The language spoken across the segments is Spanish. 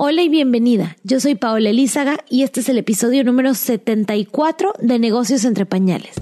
Hola y bienvenida. Yo soy Paola Elízaga y este es el episodio número 74 de Negocios entre Pañales.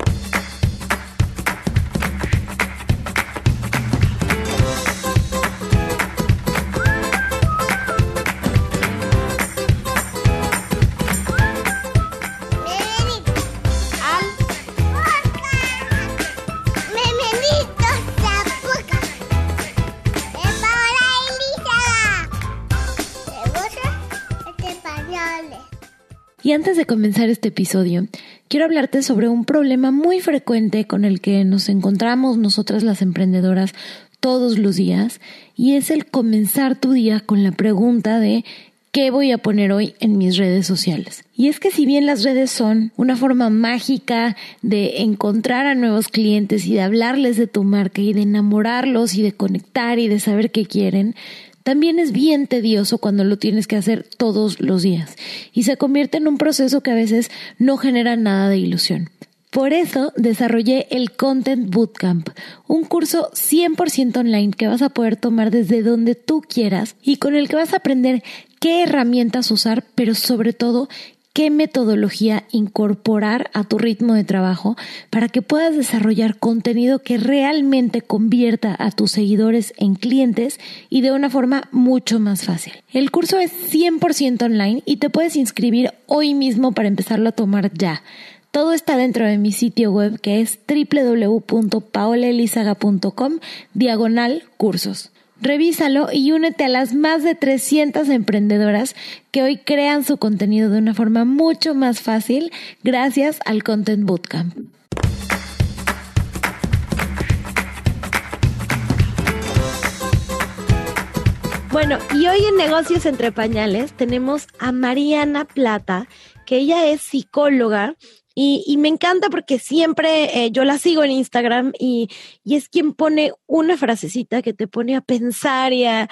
antes de comenzar este episodio, quiero hablarte sobre un problema muy frecuente con el que nos encontramos nosotras las emprendedoras todos los días y es el comenzar tu día con la pregunta de ¿qué voy a poner hoy en mis redes sociales? Y es que si bien las redes son una forma mágica de encontrar a nuevos clientes y de hablarles de tu marca y de enamorarlos y de conectar y de saber qué quieren, también es bien tedioso cuando lo tienes que hacer todos los días y se convierte en un proceso que a veces no genera nada de ilusión. Por eso desarrollé el Content Bootcamp, un curso 100% online que vas a poder tomar desde donde tú quieras y con el que vas a aprender qué herramientas usar, pero sobre todo qué metodología incorporar a tu ritmo de trabajo para que puedas desarrollar contenido que realmente convierta a tus seguidores en clientes y de una forma mucho más fácil. El curso es 100% online y te puedes inscribir hoy mismo para empezarlo a tomar ya. Todo está dentro de mi sitio web que es www.paolelizaga.com diagonal cursos. Revísalo y únete a las más de 300 emprendedoras que hoy crean su contenido de una forma mucho más fácil gracias al Content Bootcamp. Bueno, y hoy en Negocios entre Pañales tenemos a Mariana Plata, que ella es psicóloga y, me encanta porque siempre eh, yo la sigo en Instagram y, es quien pone una frasecita que te pone a pensar y a,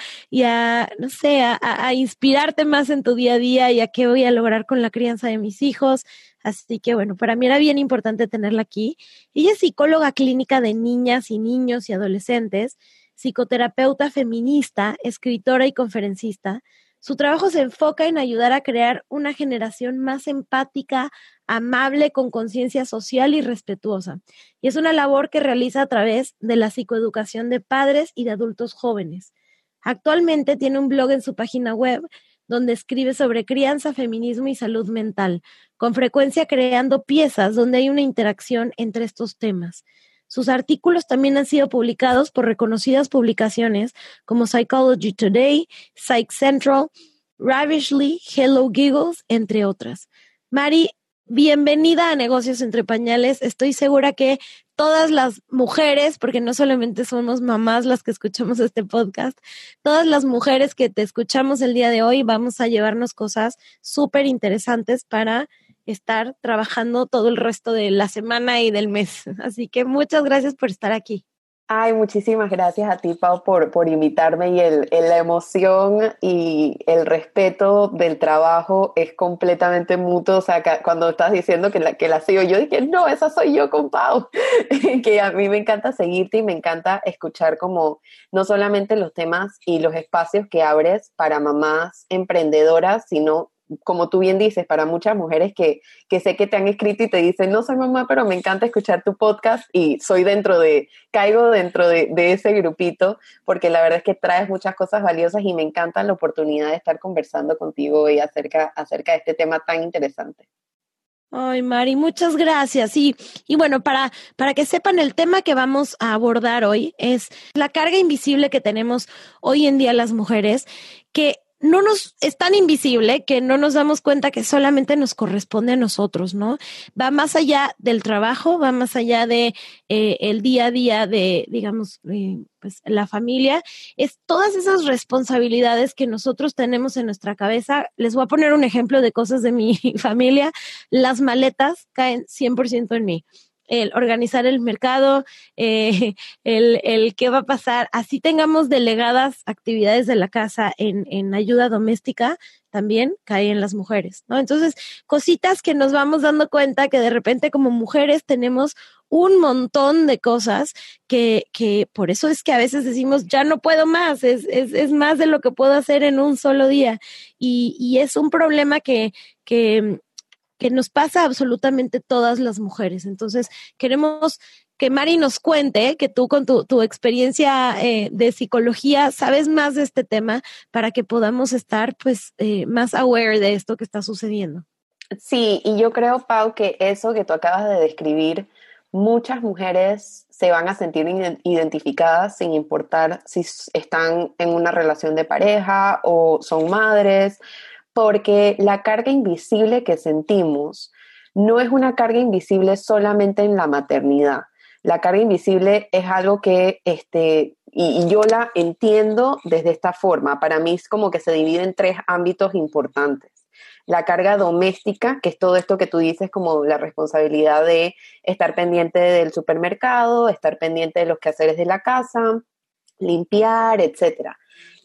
no sé, a, a, inspirarte más en tu día a día y a qué voy a lograr con la crianza de mis hijos. Así que bueno, para mí era bien importante tenerla aquí. Ella es psicóloga clínica de niñas y niños y adolescentes, psicoterapeuta feminista, escritora y conferencista su trabajo se enfoca en ayudar a crear una generación más empática, amable, con conciencia social y respetuosa. Y es una labor que realiza a través de la psicoeducación de padres y de adultos jóvenes. Actualmente tiene un blog en su página web donde escribe sobre crianza, feminismo y salud mental, con frecuencia creando piezas donde hay una interacción entre estos temas. Sus artículos también han sido publicados por reconocidas publicaciones como Psychology Today, Psych Central, Ravishly, Hello Giggles, entre otras. Mari, bienvenida a Negocios entre Pañales. Estoy segura que todas las mujeres, porque no solamente somos mamás las que escuchamos este podcast, todas las mujeres que te escuchamos el día de hoy vamos a llevarnos cosas súper interesantes para estar trabajando todo el resto de la semana y del mes. Así que muchas gracias por estar aquí. Ay, muchísimas gracias a ti, Pau, por, por invitarme y el, la emoción y el respeto del trabajo es completamente mutuo. O sea, cuando estás diciendo que la, que la sigo yo, dije, no, esa soy yo con Pau. que a mí me encanta seguirte y me encanta escuchar como no solamente los temas y los espacios que abres para mamás emprendedoras, sino como tú bien dices, para muchas mujeres que, sé que te han escrito y te dicen, no soy mamá, pero me encanta escuchar tu podcast y soy dentro de, caigo dentro de, ese grupito, porque la verdad es que traes muchas cosas valiosas y me encanta la oportunidad de estar conversando contigo hoy acerca, acerca de este tema tan interesante. Ay, Mari, muchas gracias. Y, y bueno, para, para que sepan, el tema que vamos a abordar hoy es la carga invisible que tenemos hoy en día las mujeres, que no nos es tan invisible que no nos damos cuenta que solamente nos corresponde a nosotros, ¿no? Va más allá del trabajo, va más allá de eh, el día a día de, digamos, eh, pues la familia, es todas esas responsabilidades que nosotros tenemos en nuestra cabeza. Les voy a poner un ejemplo de cosas de mi familia. Las maletas caen 100% en mí el organizar el mercado, eh, el, el, qué va a pasar. Así tengamos delegadas actividades de la casa en, en ayuda doméstica, también cae en las mujeres, ¿no? Entonces, cositas que nos vamos dando cuenta que de repente como mujeres tenemos un montón de cosas que, que por eso es que a veces decimos, ya no puedo más, es, es, es más de lo que puedo hacer en un solo día. Y, y es un problema que, que que nos pasa absolutamente todas las mujeres. Entonces, queremos que Mari nos cuente, que tú con tu, experiencia eh, de psicología sabes más de este tema para que podamos estar pues eh, más aware de esto que está sucediendo. Sí, y yo creo, Pau, que eso que tú acabas de describir, muchas mujeres se van a sentir identificadas sin importar si están en una relación de pareja o son madres porque la carga invisible que sentimos no es una carga invisible solamente en la maternidad. La carga invisible es algo que, este, y, y yo la entiendo desde esta forma, para mí es como que se divide en tres ámbitos importantes la carga doméstica, que es todo esto que tú dices como la responsabilidad de estar pendiente del supermercado, estar pendiente de los quehaceres de la casa, limpiar, etc.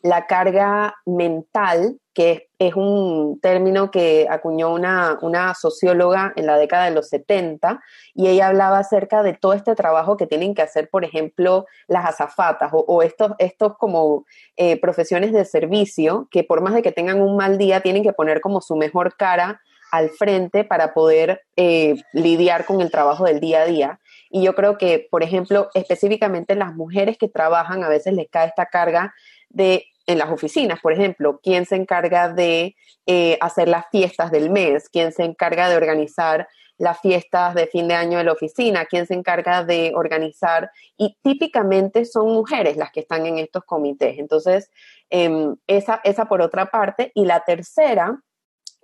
La carga mental, que es un término que acuñó una, socióloga en la década de los 70, y ella hablaba acerca de todo este trabajo que tienen que hacer, por ejemplo, las azafatas o, estos, estos como eh, profesiones de servicio, que por más de que tengan un mal día, tienen que poner como su mejor cara al frente para poder eh, lidiar con el trabajo del día a día. Y yo creo que, por ejemplo, específicamente las mujeres que trabajan, a veces les cae esta carga de en las oficinas, por ejemplo, quién se encarga de eh, hacer las fiestas del mes, quién se encarga de organizar las fiestas de fin de año de la oficina, quién se encarga de organizar, y típicamente son mujeres las que están en estos comités. Entonces, em, esa, esa por otra parte, y la tercera,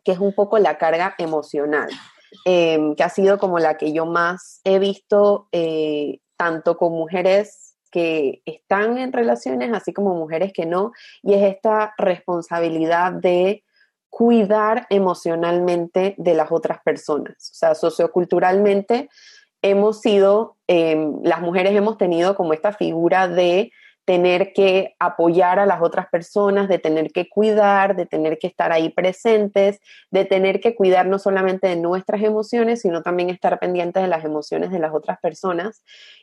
que es un poco la carga emocional, em, que ha sido como la que yo más he visto, eh, tanto con mujeres que están en relaciones, así como mujeres que no, y es esta responsabilidad de cuidar emocionalmente de las otras personas. O sea, socioculturalmente hemos sido, em, las mujeres hemos tenido como esta figura de tener que apoyar a las otras personas, de tener que cuidar, de tener que estar ahí presentes, de tener que cuidar no solamente de nuestras emociones, sino también estar pendientes de las emociones de las otras personas.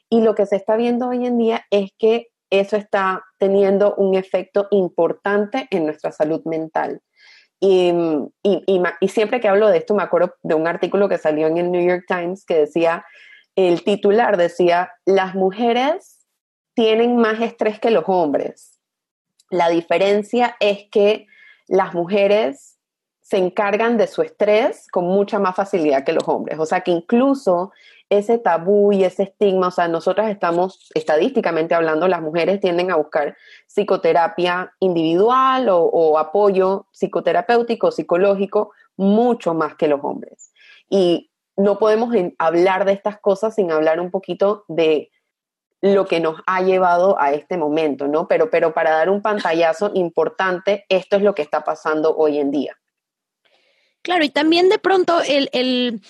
Y lo que se está viendo hoy en día es que eso está teniendo un efecto importante en nuestra salud mental. Y, mm, y siempre que hablo de esto me acuerdo de un artículo que salió en el New York Times que decía, el titular decía, las mujeres tienen más estrés que los hombres. La diferencia es que las mujeres se encargan de su estrés con mucha más facilidad que los hombres. O sea que incluso ese tabú y ese estigma, o sea, nosotras estamos, estadísticamente hablando, las mujeres tienden a buscar psicoterapia individual o, o apoyo psicoterapéutico, psicológico, mucho más que los hombres. Y no podemos hablar de estas cosas sin hablar un poquito de lo que nos ha llevado a este momento, ¿no? Pero, pero para dar un pantallazo importante, esto es lo que está pasando hoy en día. Claro, y también de pronto el,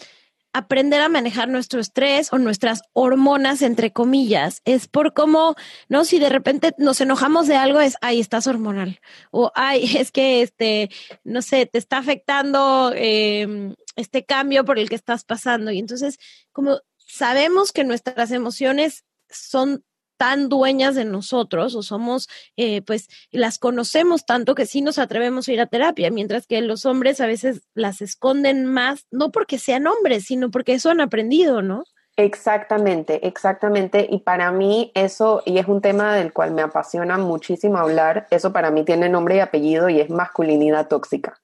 aprender a manejar nuestro estrés o nuestras hormonas, entre comillas. Es por cómo, ¿no? Si de repente nos enojamos de algo, es, ay, estás hormonal. O, ay, es que, este, no sé, te está afectando em, este cambio por el que estás pasando. Y entonces, como sabemos que nuestras emociones son tan dueñas de nosotros o somos, eh, pues las conocemos tanto que sí nos atrevemos a ir a terapia, mientras que los hombres a veces las esconden más, no porque sean hombres, sino porque eso han aprendido, ¿no? Exactamente, exactamente. Y para mí eso, y es un tema del cual me apasiona muchísimo hablar, eso para mí tiene nombre y apellido y es masculinidad tóxica.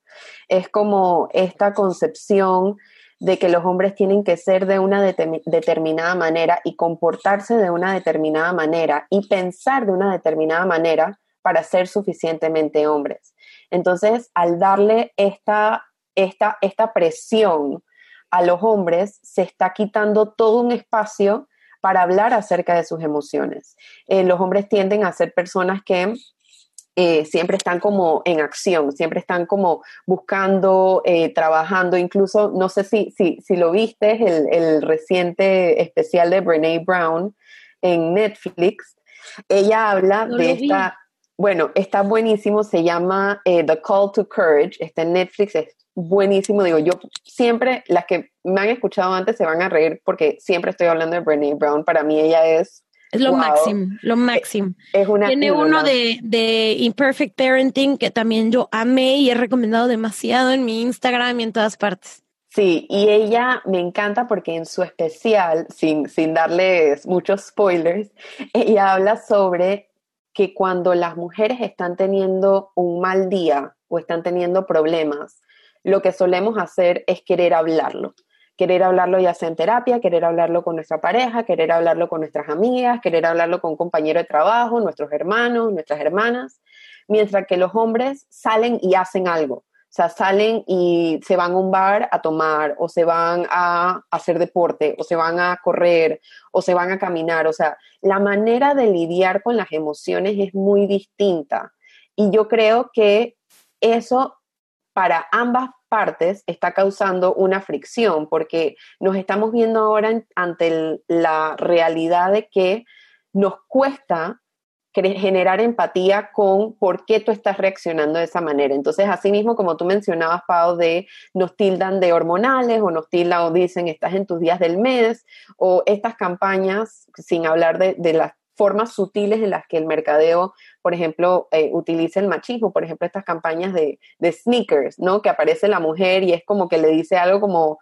Es como esta concepción de que los hombres tienen que ser de una determinada manera y comportarse de una determinada manera y pensar de una determinada manera para ser suficientemente hombres. Entonces, al darle esta, esta, presión a los hombres, se está quitando todo un espacio para hablar acerca de sus emociones. Eh, los hombres tienden a ser personas que eh, siempre están como en acción, siempre están como buscando, eh, trabajando, incluso, no sé si, si, si lo viste, el, reciente especial de Brene Brown en Netflix, ella habla de esta... Bueno, está buenísimo, se llama eh, The Call to Courage, está en Netflix, es buenísimo, digo, yo siempre, las que me han escuchado antes se van a reír porque siempre estoy hablando de Brene Brown, para mí ella es es lo máximo, lo e-, máximo. Tiene uno de, Imperfect Parenting que también yo amé y he recomendado demasiado en mi Instagram y en todas partes. Sí, y ella me encanta porque en su especial, sin, sin darles muchos spoilers, ella habla sobre que cuando las mujeres están teniendo un mal día o están teniendo problemas, lo que solemos hacer es querer hablarlo querer hablarlo ya sea en terapia, querer hablarlo con nuestra pareja, querer hablarlo con nuestras amigas, querer hablarlo con compañeros compañero de trabajo, nuestros hermanos, nuestras hermanas, mientras que los hombres salen y hacen algo. O sea, salen y se van a un bar a tomar, o se van a hacer deporte, o se van a correr, o se van a caminar. O sea, la manera de lidiar con las emociones es muy distinta. Y yo creo que eso para ambas partes está causando una fricción, porque nos estamos viendo ahora ante la realidad de que nos cuesta generar empatía con por qué tú estás reaccionando de esa manera. Entonces, así mismo, como tú mencionabas, Pau, de nos tildan de hormonales o nos tildan o dicen estás en tus días del mes o estas campañas, sin hablar de las formas sutiles en las que el mercadeo, por ejemplo, eh, utiliza el machismo, por ejemplo, estas campañas de, sneakers, ¿no? Que aparece la mujer y es como que le dice algo como,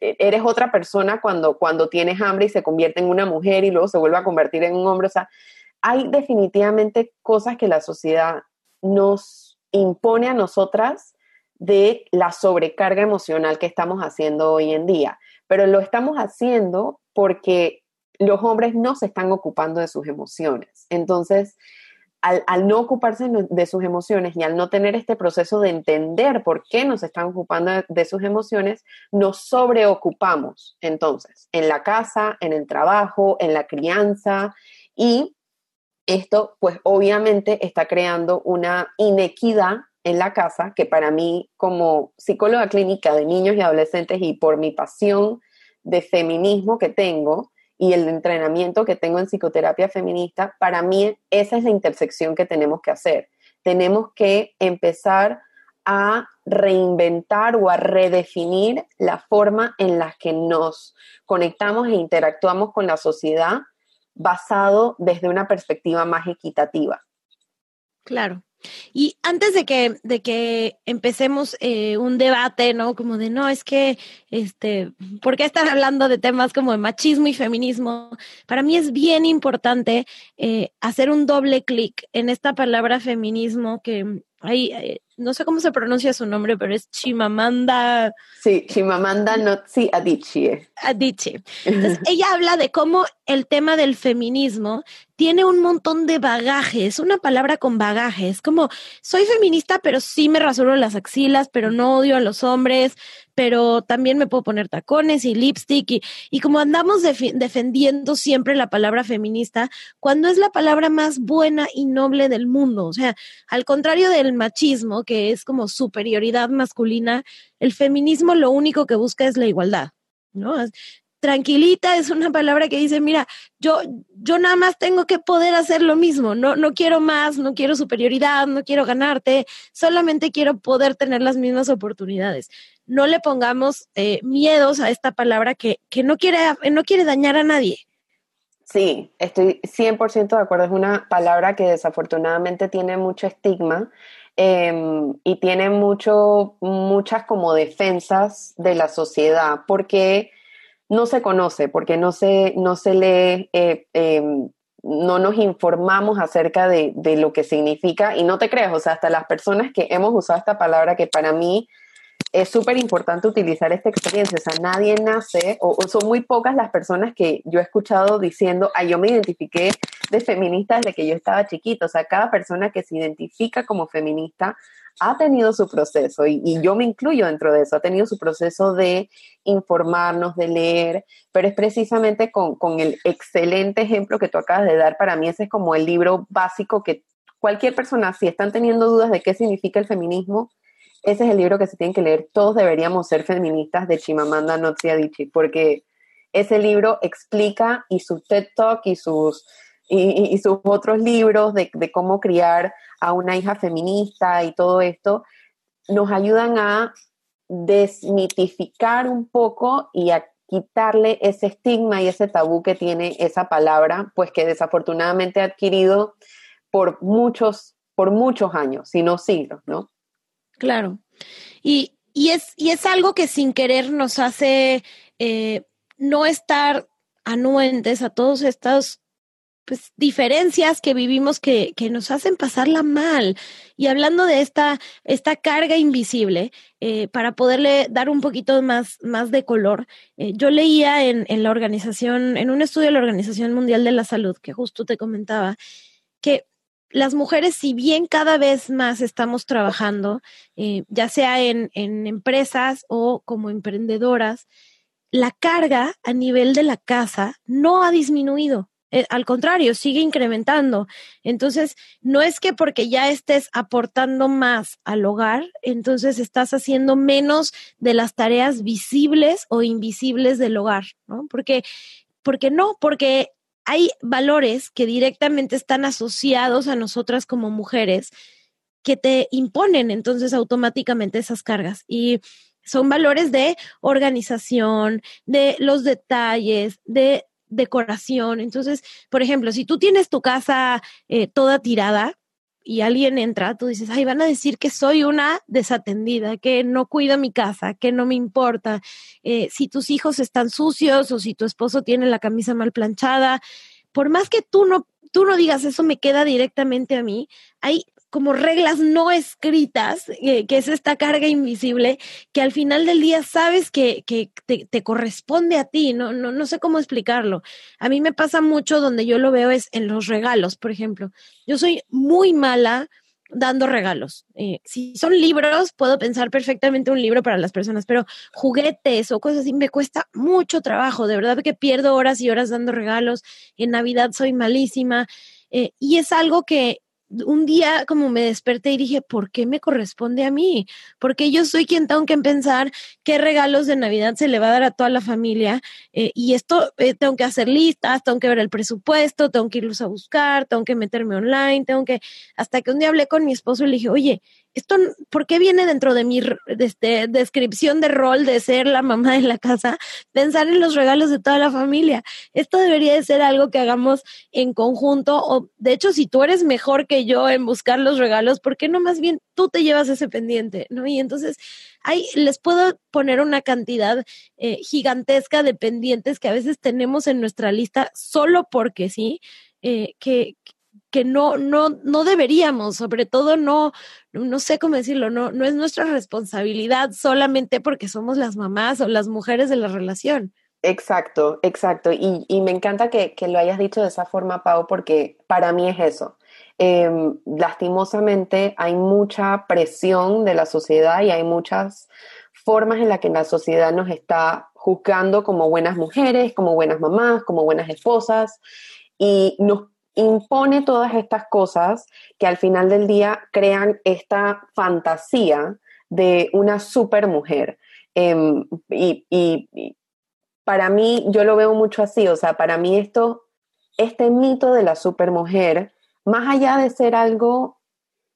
eres otra persona cuando, cuando tienes hambre y se convierte en una mujer y luego se vuelve a convertir en un hombre, o sea, hay definitivamente cosas que la sociedad nos impone a nosotras de la sobrecarga emocional que estamos haciendo hoy en día, pero lo estamos haciendo porque los hombres no se están ocupando de sus emociones. Entonces, al, no ocuparse de sus emociones y al no tener este proceso de entender por qué nos están ocupando de sus emociones, nos sobreocupamos entonces en la casa, en el trabajo, en la crianza y esto pues obviamente está creando una inequidad en la casa que para mí como psicóloga clínica de niños y adolescentes y por mi pasión de feminismo que tengo, y el entrenamiento que tengo en psicoterapia feminista, para mí esa es la intersección que tenemos que hacer. Tenemos que empezar a reinventar o a redefinir la forma en la que nos conectamos e interactuamos con la sociedad basado desde una perspectiva más equitativa. Claro, y antes de que, empecemos eh, un debate, ¿no? Como de, no, es que, este, ¿por qué están hablando de temas como de machismo y feminismo? Para mí es bien importante eh, hacer un doble clic en esta palabra feminismo que hay, eh, no sé cómo se pronuncia su nombre, pero es Chimamanda. Sí, Chimamanda Notzi Adichie. Adichie. Entonces, ella habla de cómo el tema del feminismo tiene un montón de bagajes una palabra con bagajes, como soy feminista, pero sí me rasuro las axilas, pero no odio a los hombres, pero también me puedo poner tacones y lipstick y, y como andamos defendiendo siempre la palabra feminista, cuando es la palabra más buena y noble del mundo, o sea, al contrario del machismo, que es como superioridad masculina, el feminismo lo único que busca es la igualdad. ¿no? tranquilita es una palabra que dice, mira, yo, yo nada más tengo que poder hacer lo mismo, no, no quiero más, no quiero superioridad, no quiero ganarte, solamente quiero poder tener las mismas oportunidades. No le pongamos eh, miedos a esta palabra que, no, quiere, no quiere dañar a nadie. Sí, estoy 100% de acuerdo, es una palabra que desafortunadamente tiene mucho estigma. Em, y tiene mucho, muchas como defensas de la sociedad, porque no se conoce, porque no se, no se lee, eh, eh, no nos informamos acerca de, de, lo que significa, y no te creas, o sea, hasta las personas que hemos usado esta palabra, que para mí es súper importante utilizar esta experiencia, o sea, nadie nace, o, son muy pocas las personas que yo he escuchado diciendo, ay, yo me identifiqué de feminista desde que yo estaba chiquita, o sea, cada persona que se identifica como feminista ha tenido su proceso, y, yo me incluyo dentro de eso, ha tenido su proceso de informarnos, de leer, pero es precisamente con, el excelente ejemplo que tú acabas de dar, para mí ese es como el libro básico que cualquier persona, si están teniendo dudas de qué significa el feminismo, ese es el libro que se tienen que leer. Todos deberíamos ser feministas de Chimamanda Adichie, porque ese libro explica y su TED Talk y sus y, sus otros libros de, cómo criar a una hija feminista y todo esto, nos ayudan a desmitificar un poco y a quitarle ese estigma y ese tabú que tiene esa palabra, pues que desafortunadamente ha adquirido por muchos, por muchos años, si no siglos, ¿no? Claro. Y, es, es algo que sin querer nos hace eh, no estar anuentes a todos estos pues, diferencias que vivimos que, nos hacen pasarla mal. Y hablando de esta, carga invisible, eh, para poderle dar un poquito más, de color, eh, yo leía en, en la organización, en un estudio de la Organización Mundial de la Salud, que justo te comentaba, que las mujeres, si bien cada vez más estamos trabajando, eh, ya sea en, empresas o como emprendedoras, la carga a nivel de la casa no ha disminuido. Eh, al contrario, sigue incrementando. Entonces, no es que porque ya estés aportando más al hogar, entonces estás haciendo menos de las tareas visibles o invisibles del hogar, ¿no? Porque, porque no, porque hay valores que directamente están asociados a nosotras como mujeres que te imponen entonces automáticamente esas cargas. Y son valores de organización, de los detalles, de decoración. Entonces, por ejemplo, si tú tienes tu casa eh, toda tirada y alguien entra, tú dices, ay, van a decir que soy una desatendida, que no cuida mi casa, que no me importa. Eh, si tus hijos están sucios o si tu esposo tiene la camisa mal planchada, por más que tú no, tú no digas eso me queda directamente a mí, hay como reglas no escritas, eh, que es esta carga invisible, que al final del día sabes que, te, corresponde a ti, no, no, no sé cómo explicarlo. A mí me pasa mucho donde yo lo veo es en los regalos, por ejemplo. Yo soy muy mala dando regalos. Eh, si son libros, puedo pensar perfectamente un libro para las personas, pero juguetes o cosas así me cuesta mucho trabajo. De verdad que pierdo horas y horas dando regalos. En Navidad soy malísima. Eh, y es algo que, un día como me desperté y dije, ¿por qué me corresponde a mí? Porque yo soy quien tengo que pensar qué regalos de Navidad se le va a dar a toda la familia. Eh, y esto eh, tengo que hacer listas, tengo que ver el presupuesto, tengo que irlos a buscar, tengo que meterme online, tengo que... Hasta que un día hablé con mi esposo y le dije, oye, esto, ¿por qué viene dentro de mi este, descripción de rol de ser la mamá de la casa? Pensar en los regalos de toda la familia. Esto debería de ser algo que hagamos en conjunto. O, de hecho, si tú eres mejor que yo en buscar los regalos, porque no más bien tú te llevas ese pendiente? ¿No? Y entonces ahí les puedo poner una cantidad eh, gigantesca de pendientes que a veces tenemos en nuestra lista solo porque sí, eh, que, que no, no, no deberíamos, sobre todo no, no sé cómo decirlo, no, no es nuestra responsabilidad solamente porque somos las mamás o las mujeres de la relación. Exacto, exacto. Y, me encanta que, que, lo hayas dicho de esa forma, Pau, porque para mí es eso. Em, lastimosamente hay mucha presión de la sociedad y hay muchas formas en las que la sociedad nos está juzgando como buenas mujeres, como buenas mamás, como buenas esposas, y nos impone todas estas cosas que al final del día crean esta fantasía de una super mujer. Em, y, para mí, yo lo veo mucho así, o sea, para mí esto, este mito de la supermujer más allá de ser algo,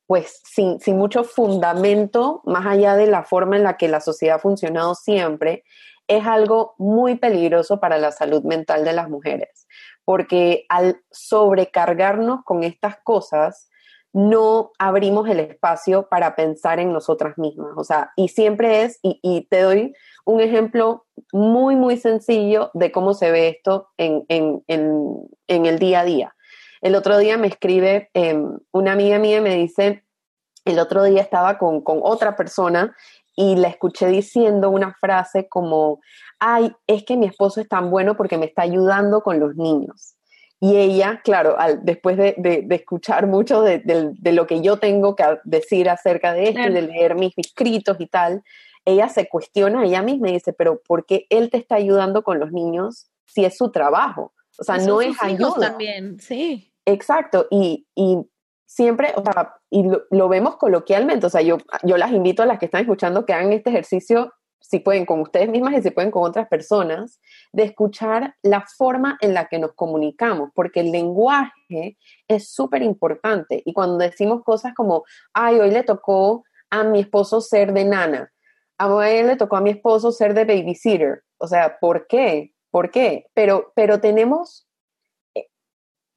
pues sin, mucho fundamento, más allá de la forma en la que la sociedad ha funcionado siempre, es algo muy peligroso para la salud mental de las mujeres, porque al sobrecargarnos con estas cosas, no abrimos el espacio para pensar en nosotras mismas. O sea, y siempre es, y, te doy un ejemplo muy, muy sencillo de cómo se ve esto en el día a día. El otro día me escribe em, una amiga mía, me dice, el otro día estaba con, otra persona y la escuché diciendo una frase como, ay, es que mi esposo es tan bueno porque me está ayudando con los niños. Y ella, claro, después de, escuchar mucho de, lo que yo tengo que decir acerca de esto, de leer mis escritos y tal, ella se cuestiona ella misma y dice, pero ¿por qué él te está ayudando con los niños si es su trabajo? O sea, no es ayuda. También, sí. Exacto, y, siempre, o sea, y lo, vemos coloquialmente, o sea, yo, yo las invito a las que están escuchando que hagan este ejercicio, si pueden con ustedes mismas y si pueden con otras personas, de escuchar la forma en la que nos comunicamos, porque el lenguaje es súper importante. Y cuando decimos cosas como, ay, hoy le tocó a mi esposo ser de nana, a hoy le tocó a mi esposo ser de babysitter, o sea, ¿por qué? ¿Por qué? Pero, pero tenemos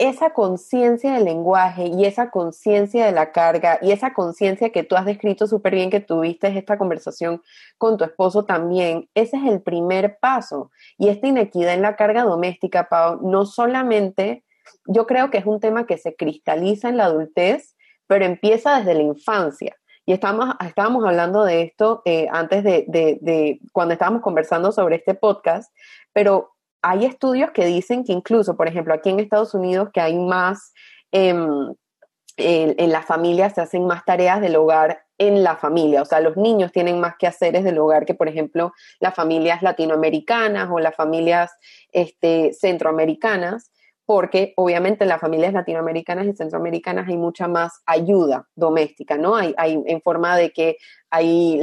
esa conciencia del lenguaje y esa conciencia de la carga y esa conciencia que tú has descrito súper bien que tuviste esta conversación con tu esposo también, ese es el primer paso. Y esta inequidad en la carga doméstica, Pau, no solamente, yo creo que es un tema que se cristaliza en la adultez, pero empieza desde la infancia. Y estábamos, estábamos hablando de esto eh, antes de, de cuando estábamos conversando sobre este podcast, pero hay estudios que dicen que incluso, por ejemplo, aquí en Estados Unidos, que hay más, em, en, la las familias se hacen más tareas del hogar en la familia, o sea, los niños tienen más que del hogar que, por ejemplo, las familias latinoamericanas o las familias este, centroamericanas, porque obviamente en las familias latinoamericanas y centroamericanas hay mucha más ayuda doméstica, ¿no? Hay, hay en forma de que hay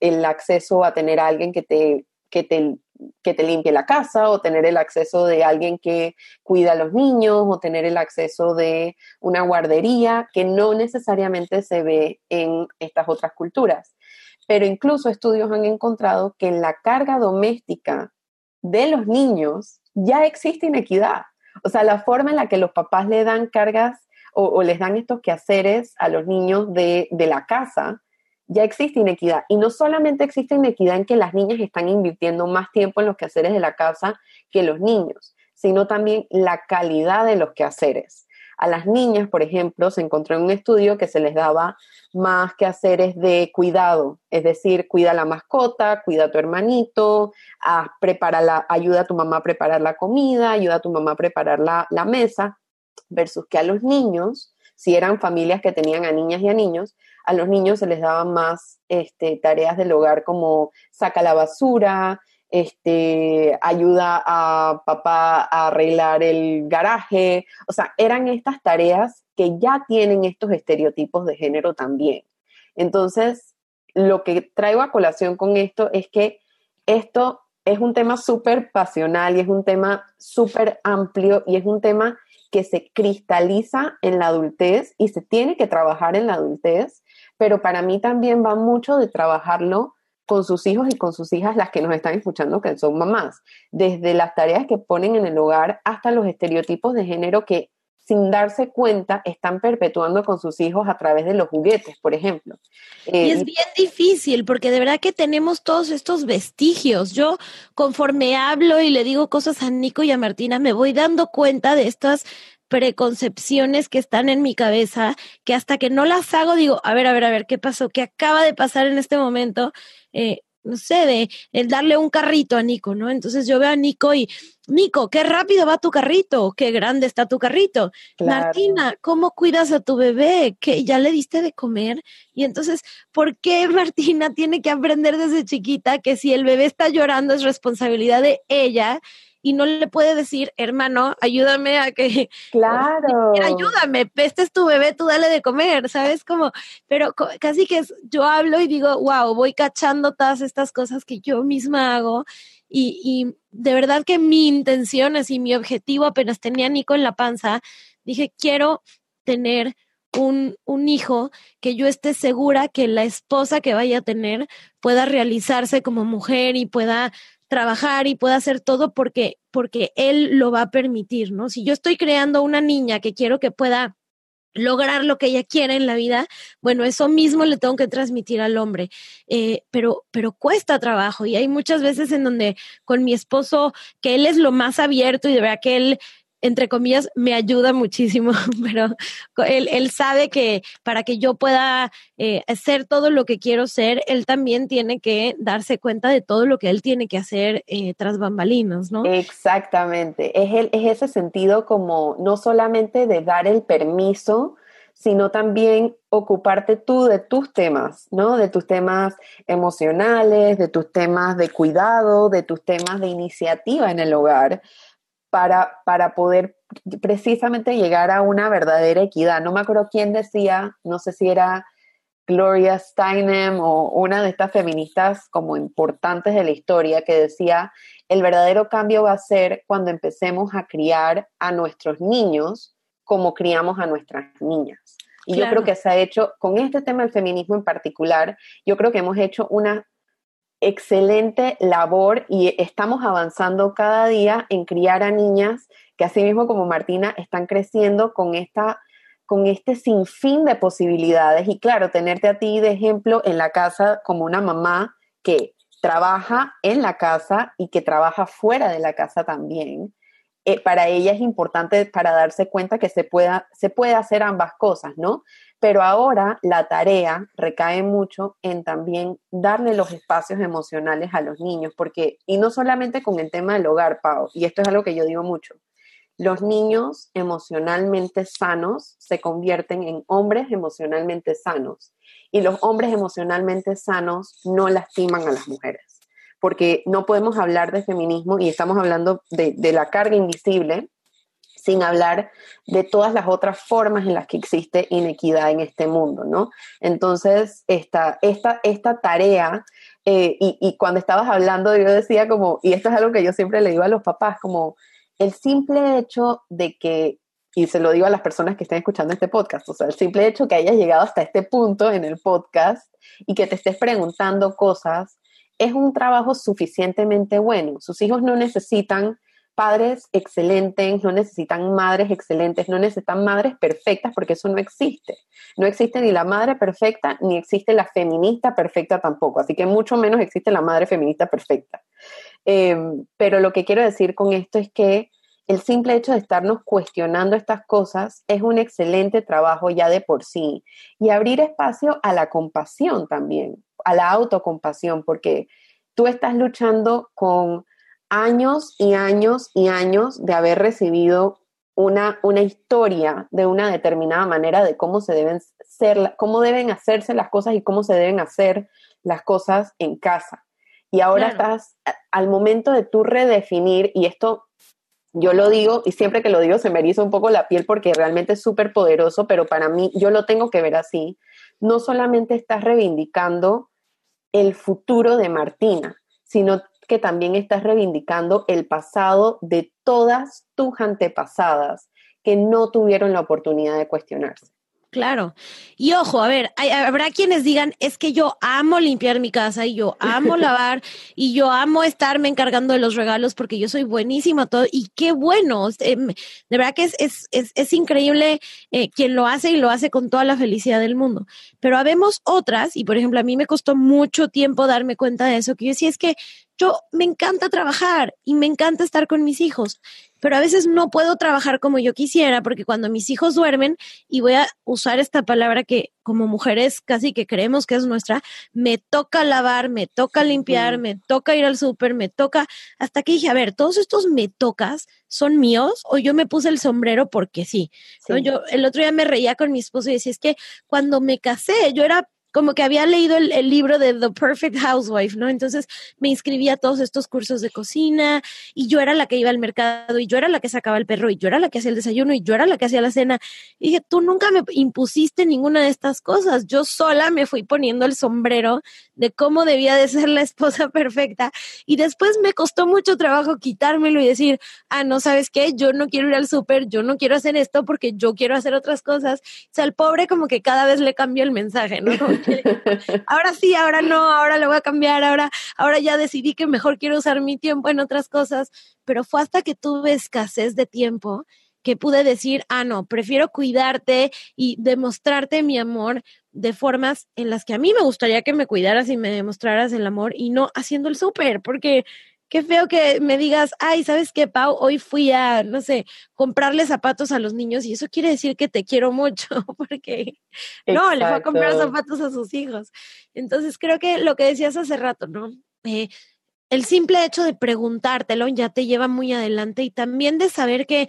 el acceso a tener a alguien que te, que te que te limpie la casa o tener el acceso de alguien que cuida a los niños o tener el acceso de una guardería que no necesariamente se ve en estas otras culturas. Pero incluso estudios han encontrado que en la carga doméstica de los niños ya existe inequidad. O sea, la forma en la que los papás le dan cargas o, les dan estos quehaceres a los niños de la casa ya existe inequidad. Y no solamente existe inequidad en que las niñas están invirtiendo más tiempo en los quehaceres de la casa que los niños, sino también la calidad de los quehaceres. A las niñas, por ejemplo, se encontró en un estudio que se les daba más quehaceres de cuidado, es decir, cuida a la mascota, cuida a tu hermanito, prepara ayuda a tu mamá a preparar la comida, ayuda a tu mamá a preparar la mesa, versus que a los niños si eran familias que tenían a niñas y a niños, a los niños se les daban más este, tareas del hogar como saca la basura, este, ayuda a papá a arreglar el garaje. O sea, eran estas tareas que ya tienen estos estereotipos de género también. Entonces, lo que traigo a colación con esto es que esto es un tema súper pasional y es un tema súper amplio y es un tema que se cristaliza en la adultez y se tiene que trabajar en la adultez, pero para mí también va mucho de trabajarlo con sus hijos y con sus hijas, las que nos están escuchando, que son mamás, desde las tareas que ponen en el hogar hasta los estereotipos de género que sin darse cuenta, están perpetuando con sus hijos a través de los juguetes, por ejemplo. y eh, es bien difícil, porque de verdad que tenemos todos estos vestigios. Yo, conforme hablo y le digo cosas a Nico y a Martina, me voy dando cuenta de estas preconcepciones que están en mi cabeza, que hasta que no las hago digo, a ver, a ver, a ver, ¿qué pasó? ¿Qué acaba de pasar en este momento? Eh, no sé, de el darle un carrito a Nico, ¿no? Entonces yo veo a Nico y, Nico, qué rápido va tu carrito, qué grande está tu carrito. Martina, ¿cómo cuidas a tu bebé? que ¿Ya le diste de comer? Y entonces, ¿por qué Martina tiene que aprender desde chiquita que si el bebé está llorando es responsabilidad de ella y no le puede decir, hermano, ayúdame a que... Claro. Ayúdame, este es tu bebé, tú dale de comer, ¿sabes? Como, pero casi que yo hablo y digo, wow, voy cachando todas estas cosas que yo misma hago y, de verdad que mi intención, y mi objetivo, apenas tenía Nico en la panza, dije, quiero tener un, un, hijo que yo esté segura que la esposa que vaya a tener pueda realizarse como mujer y pueda trabajar y pueda hacer todo porque, porque él lo va a permitir, ¿no? Si yo estoy creando una niña que quiero que pueda lograr lo que ella quiera en la vida, bueno, eso mismo le tengo que transmitir al hombre, eh, pero, pero cuesta trabajo y hay muchas veces en donde con mi esposo, que él es lo más abierto y de verdad que él entre comillas, me ayuda muchísimo, pero él, él sabe que para que yo pueda eh, hacer ser todo lo que quiero ser, él también tiene que darse cuenta de todo lo que él tiene que hacer eh, tras bambalinas, ¿no? Exactamente, es, es ese sentido como no solamente de dar el permiso, sino también ocuparte tú de tus temas, ¿no? De tus temas emocionales, de tus temas de cuidado, de tus temas de iniciativa en el hogar para, poder precisamente llegar a una verdadera equidad. No me acuerdo quién decía, no sé si era Gloria Steinem o una de estas feministas como importantes de la historia que decía, el verdadero cambio va a ser cuando empecemos a criar a nuestros niños como criamos a nuestras niñas. Y yo creo que se ha hecho, con este tema del feminismo en particular, yo creo que hemos hecho una excelente labor y estamos avanzando cada día en criar a niñas que así mismo como Martina están creciendo con esta con este sinfín de posibilidades y claro, tenerte a ti de ejemplo en la casa como una mamá que trabaja en la casa y que trabaja fuera de la casa también. Eh, para ella es importante para darse cuenta que se, pueda, se puede hacer ambas cosas, ¿no? Pero ahora la tarea recae mucho en también darle los espacios emocionales a los niños, porque, y no solamente con el tema del hogar, Pau, y esto es algo que yo digo mucho, los niños emocionalmente sanos se convierten en hombres emocionalmente sanos y los hombres emocionalmente sanos no lastiman a las mujeres, porque no podemos hablar de feminismo y estamos hablando de la carga invisible sin hablar de todas las otras formas en las que existe inequidad en este mundo, ¿no? Entonces, esta, esta tarea, eh, y, cuando estabas hablando, yo decía como, y esto es algo que yo siempre le digo a los papás, como el simple hecho de que y se lo digo a las personas que estén escuchando este podcast, o sea, el simple hecho que hayas llegado hasta este punto en el podcast y que te estés preguntando cosas, es un trabajo suficientemente bueno. Sus hijos no necesitan padres excelentes, no necesitan madres excelentes, no necesitan madres perfectas porque eso no existe. No existe ni la madre perfecta, ni existe la feminista perfecta tampoco, así que mucho menos existe la madre feminista perfecta. Em, pero lo que quiero decir con esto es que el simple hecho de estarnos cuestionando estas cosas es un excelente trabajo ya de por sí y abrir espacio a la compasión también, a la autocompasión, porque tú estás luchando con años y años y años de haber recibido una, una historia de una determinada manera de cómo se deben ser, cómo deben hacerse las cosas y cómo se deben hacer las cosas en casa. Y ahora estás al momento de tú redefinir, y esto yo lo digo, y siempre que lo digo se me eriza un poco la piel porque realmente es súper poderoso, pero para mí yo lo tengo que ver así. No solamente estás reivindicando el futuro de Martina, sino que también estás reivindicando el pasado de todas tus antepasadas que no tuvieron la oportunidad de cuestionarse. Claro. Y ojo, a ver, habrá quienes digan, es que yo amo limpiar mi casa y yo amo lavar y yo amo estarme encargando de los regalos porque yo soy buenísima todo y qué bueno. Em, de verdad que es, es, es, increíble eh, quien lo hace y lo hace con toda la felicidad del mundo. Pero habemos otras, y por ejemplo, a mí me costó mucho tiempo darme cuenta de eso, que yo decía, es que yo me encanta trabajar y me encanta estar con mis hijos pero a veces no puedo trabajar como yo quisiera porque cuando mis hijos duermen, y voy a usar esta palabra que como mujeres casi que creemos que es nuestra, me toca lavar, me toca limpiar, me toca ir al súper, me toca, hasta que dije, a ver, todos estos me tocas son míos o yo me puse el sombrero porque sí. Yo el otro día me reía con mi esposo y decía, es que cuando me casé yo era como que había leído el, libro de The Perfect Housewife, ¿no? Entonces me inscribía a todos estos cursos de cocina y yo era la que iba al mercado y yo era la que sacaba el perro y yo era la que hacía el desayuno y yo era la que hacía la cena. Y dije, tú nunca me impusiste ninguna de estas cosas. Yo sola me fui poniendo el sombrero de cómo debía de ser la esposa perfecta y después me costó mucho trabajo quitármelo y decir, ah, no, ¿sabes qué? Yo no quiero ir al súper, yo no quiero hacer esto porque yo quiero hacer otras cosas. O sea, al pobre como que cada vez le cambió el mensaje, ¿no? ahora sí, ahora no, ahora lo voy a cambiar, ahora, ahora ya decidí que mejor quiero usar mi tiempo en otras cosas, pero fue hasta que tuve escasez de tiempo que pude decir, ah, no, prefiero cuidarte y demostrarte mi amor de formas en las que a mí me gustaría que me cuidaras y me demostraras el amor y no haciendo el súper, porque qué feo que me digas, ay, ¿sabes qué, Pau? Hoy fui a, no sé, comprarle zapatos a los niños y eso quiere decir que te quiero mucho, porque no, le fue a comprar zapatos a sus hijos. Entonces creo que lo que decías hace rato, ¿no? Eh, el simple hecho de preguntártelo ya te lleva muy adelante y también de saber que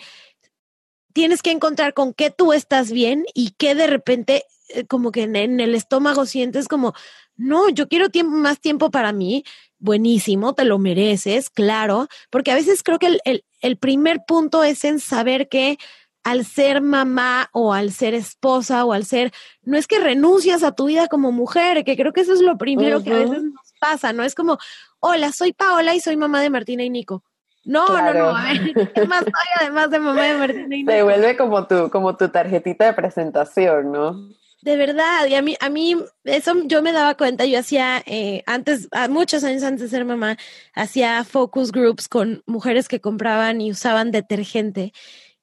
tienes que encontrar con qué tú estás bien y que de repente eh, como que en, el estómago sientes como, no, yo quiero más tiempo para mí buenísimo, te lo mereces, claro, porque a veces creo que el, el, primer punto es en saber que al ser mamá o al ser esposa o al ser, no es que renuncias a tu vida como mujer, que creo que eso es lo primero que a veces nos pasa, ¿no? Es como, hola, soy Paola y soy mamá de Martina y Nico. No, no, no, a ver, más soy además de mamá de Martina y Nico? Se vuelve como tu, como tu tarjetita de presentación, ¿no? De verdad, y a mí, a mí, eso yo me daba cuenta, yo hacía, eh, antes, muchos años antes de ser mamá, hacía focus groups con mujeres que compraban y usaban detergente.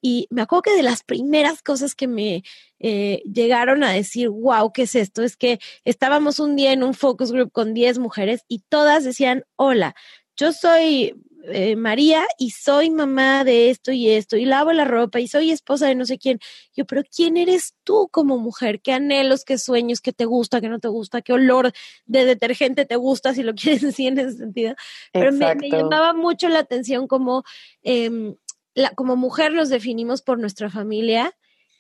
Y me acuerdo que de las primeras cosas que me eh, llegaron a decir, wow, ¿qué es esto? Es que estábamos un día en un focus group con 10 mujeres y todas decían, hola, yo soy eh, María y soy mamá de esto y esto y lavo la ropa y soy esposa de no sé quién. Yo, pero ¿quién eres tú como mujer? ¿Qué anhelos, qué sueños, qué te gusta, qué no te gusta, qué olor de detergente te gusta, si lo quieres decir en ese sentido? Pero me, llamaba mucho la atención como, em, la, como mujer nos definimos por nuestra familia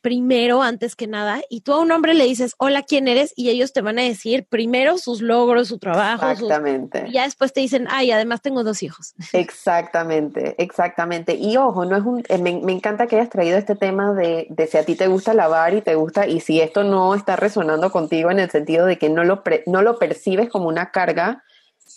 primero, antes que nada, y tú a un hombre le dices, hola, ¿quién eres? Y ellos te van a decir primero sus logros, su trabajo. Exactamente. Y ya después te dicen, ay, además tengo dos hijos. Exactamente, exactamente. Y ojo, no es un, eh, me, encanta que hayas traído este tema de, de, si a ti te gusta lavar y te gusta, y si esto no está resonando contigo en el sentido de que no lo, no lo percibes como una carga,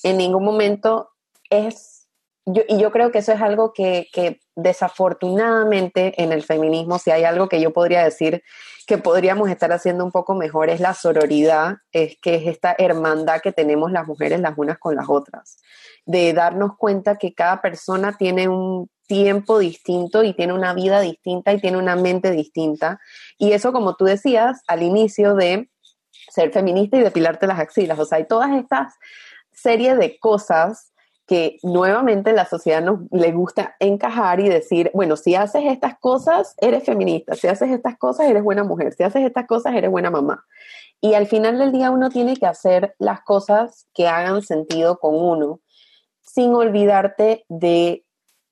en ningún momento es yo, y yo creo que eso es algo que, desafortunadamente en el feminismo, si hay algo que yo podría decir que podríamos estar haciendo un poco mejor, es la sororidad, es que es esta hermandad que tenemos las mujeres las unas con las otras, de darnos cuenta que cada persona tiene un tiempo distinto y tiene una vida distinta y tiene una mente distinta. Y eso, como tú decías al inicio de ser feminista y depilarte las axilas, o sea, hay todas estas series de cosas que nuevamente la sociedad nos le gusta encajar y decir, bueno, si haces estas cosas, eres feminista, si haces estas cosas, eres buena mujer, si haces estas cosas, eres buena mamá. Y al final del día uno tiene que hacer las cosas que hagan sentido con uno, sin olvidarte de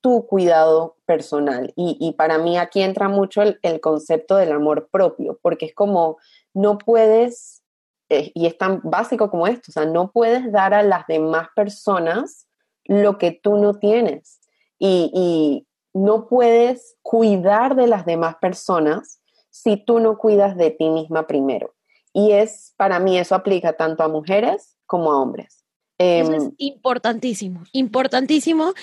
tu cuidado personal. Y, para mí aquí entra mucho el, el concepto del amor propio, porque es como no puedes eh, y es tan básico como esto, o sea, no puedes dar a las demás personas lo que tú no tienes y, no puedes cuidar de las demás personas si tú no cuidas de ti misma primero. Y es, para mí eso aplica tanto a mujeres como a hombres. Em, es importantísimo, importantísimo.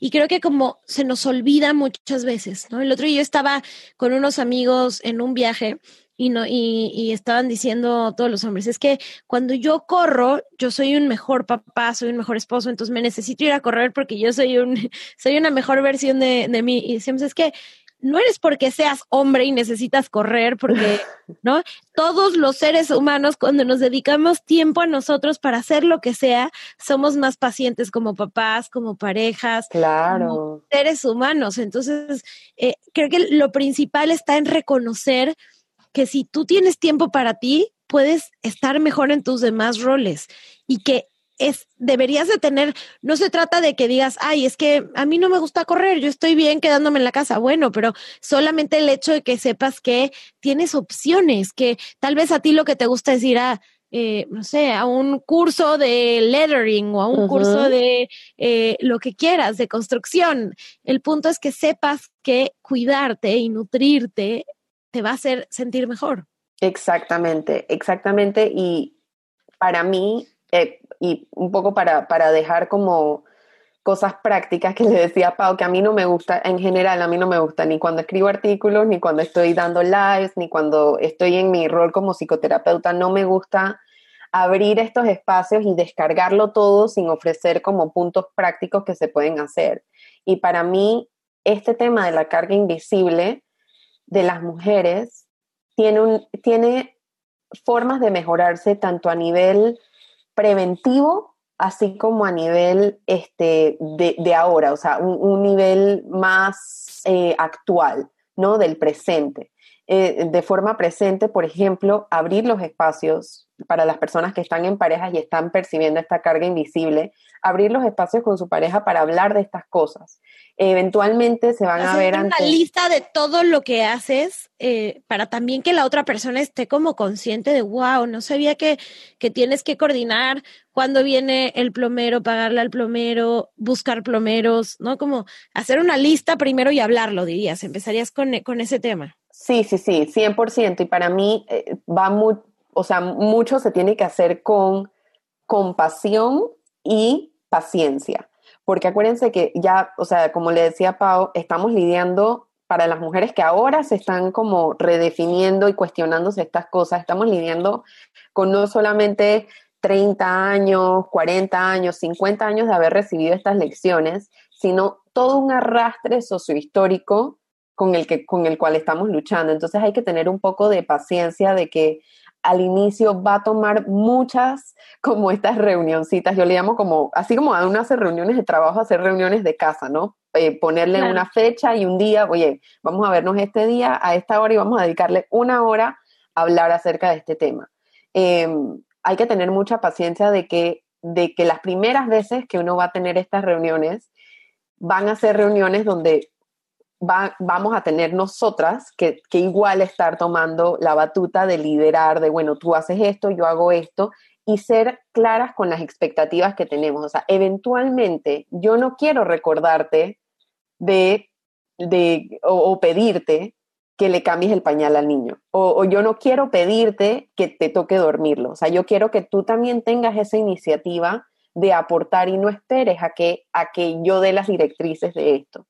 Y creo que como se nos olvida muchas veces, ¿no? El otro día estaba con unos amigos en un viaje y, no, y, estaban diciendo todos los hombres, es que cuando yo corro, yo soy un mejor papá, soy un mejor esposo, entonces me necesito ir a correr porque yo soy, un, soy una mejor versión de, mí. Y decíamos, es que no eres porque seas hombre y necesitas correr, porque, ¿no? Todos los seres humanos, cuando nos dedicamos tiempo a nosotros para hacer lo que sea, somos más pacientes como papás, como parejas, seres humanos. Entonces, eh, creo que lo principal está en reconocer que si tú tienes tiempo para ti, puedes estar mejor en tus demás roles y que deberías de tener, no se trata de que digas, ay, es que a mí no me gusta correr, yo estoy bien quedándome en la casa. Bueno, pero solamente el hecho de que sepas que tienes opciones, que tal vez a ti lo que te gusta es ir a, eh, no sé, a un curso de lettering o a un curso de eh, lo que quieras, de construcción. El punto es que sepas que cuidarte y nutrirte te va a hacer sentir mejor. Exactamente, exactamente. Y para mí, eh, y un poco para, para dejar como cosas prácticas que le decía a Pau, que a mí no me gusta, en general a mí no me gusta ni cuando escribo artículos, ni cuando estoy dando lives, ni cuando estoy en mi rol como psicoterapeuta, no me gusta abrir estos espacios y descargarlo todo sin ofrecer como puntos prácticos que se pueden hacer. Y para mí, este tema de la carga invisible de las mujeres tiene, un, tiene formas de mejorarse tanto a nivel preventivo, así como a nivel este, de, ahora, o sea, un, nivel más eh, actual, ¿no? Del presente. Eh, de forma presente, por ejemplo, abrir los espacios para las personas que están en parejas y están percibiendo esta carga invisible abrir los espacios con su pareja para hablar de estas cosas. eventualmente se van a ver... Ante... Una lista de todo lo que haces eh, para también que la otra persona esté como consciente de, wow, no sabía que, que tienes que coordinar cuando viene el plomero, pagarle al plomero, buscar plomeros, ¿no? Como hacer una lista primero y hablarlo, dirías. Empezarías con, e, con ese tema. Sí, sí, sí, 100%. Y para mí eh, va muy, o sea, mucho se tiene que hacer con compasión y paciencia, porque acuérdense que ya, o sea, como le decía Pau, estamos lidiando para las mujeres que ahora se están como redefiniendo y cuestionándose estas cosas, estamos lidiando con no solamente 30 años, 40 años, 50 años de haber recibido estas lecciones, sino todo un arrastre sociohistórico con el, que, con el cual estamos luchando. Entonces hay que tener un poco de paciencia de que al inicio va a tomar muchas como estas reunioncitas, yo le llamo como, así como a uno hace reuniones de trabajo, hacer reuniones de casa, ¿no? Eh, ponerle una fecha y un día, oye, vamos a vernos este día a esta hora y vamos a dedicarle una hora a hablar acerca de este tema. Em, hay que tener mucha paciencia de que, de que las primeras veces que uno va a tener estas reuniones van a ser reuniones donde vamos a tener nosotras que, igual estar tomando la batuta de liderar, de, bueno, tú haces esto, yo hago esto, y ser claras con las expectativas que tenemos. O sea, eventualmente yo no quiero recordarte de, de o, pedirte que le cambies el pañal al niño. O, yo no quiero pedirte que te toque dormirlo. O sea, yo quiero que tú también tengas esa iniciativa de aportar y no esperes a que, a que yo dé las directrices de esto.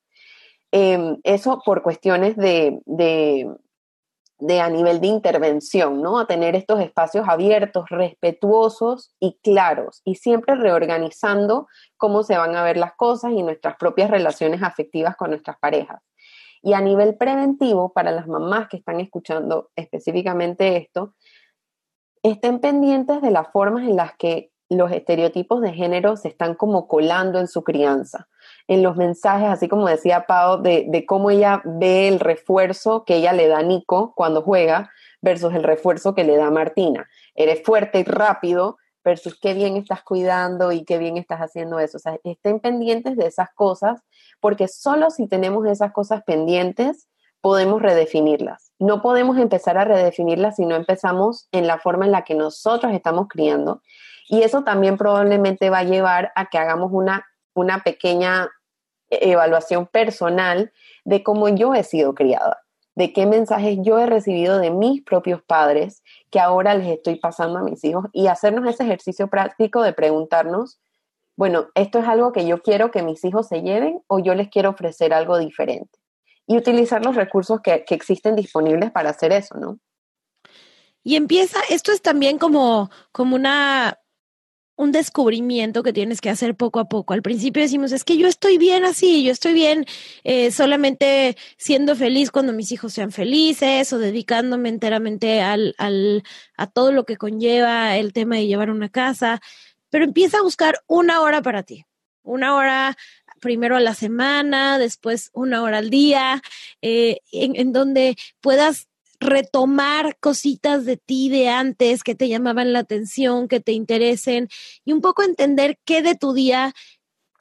Em, eso por cuestiones de, a nivel de intervención, ¿no? A tener estos espacios abiertos, respetuosos y claros, y siempre reorganizando cómo se van a ver las cosas y nuestras propias relaciones afectivas con nuestras parejas. Y a nivel preventivo, para las mamás que están escuchando específicamente esto, estén pendientes de las formas en las que los estereotipos de género se están como colando en su crianza en los mensajes, así como decía Pau, de, cómo ella ve el refuerzo que ella le da a Nico cuando juega versus el refuerzo que le da Martina. Eres fuerte y rápido versus qué bien estás cuidando y qué bien estás haciendo eso. O sea, estén pendientes de esas cosas, porque solo si tenemos esas cosas pendientes podemos redefinirlas. No podemos empezar a redefinirlas si no empezamos en la forma en la que nosotros estamos criando. Y eso también probablemente va a llevar a que hagamos una una pequeña eh, evaluación personal de cómo yo he sido criada, de qué mensajes yo he recibido de mis propios padres que ahora les estoy pasando a mis hijos y hacernos ese ejercicio práctico de preguntarnos, bueno, esto es algo que yo quiero que mis hijos se lleven o yo les quiero ofrecer algo diferente. Y utilizar los recursos que, que existen disponibles para hacer eso, ¿no? Y empieza, esto es también como, como una un descubrimiento que tienes que hacer poco a poco. Al principio decimos, es que yo estoy bien así, yo estoy bien eh, solamente siendo feliz cuando mis hijos sean felices o dedicándome enteramente al, a todo lo que conlleva el tema de llevar una casa, pero empieza a buscar una hora para ti, una hora primero a la semana, después una hora al día, eh, en donde puedas retomar cositas de ti de antes que te llamaban la atención, que te interesen y un poco entender qué de tu día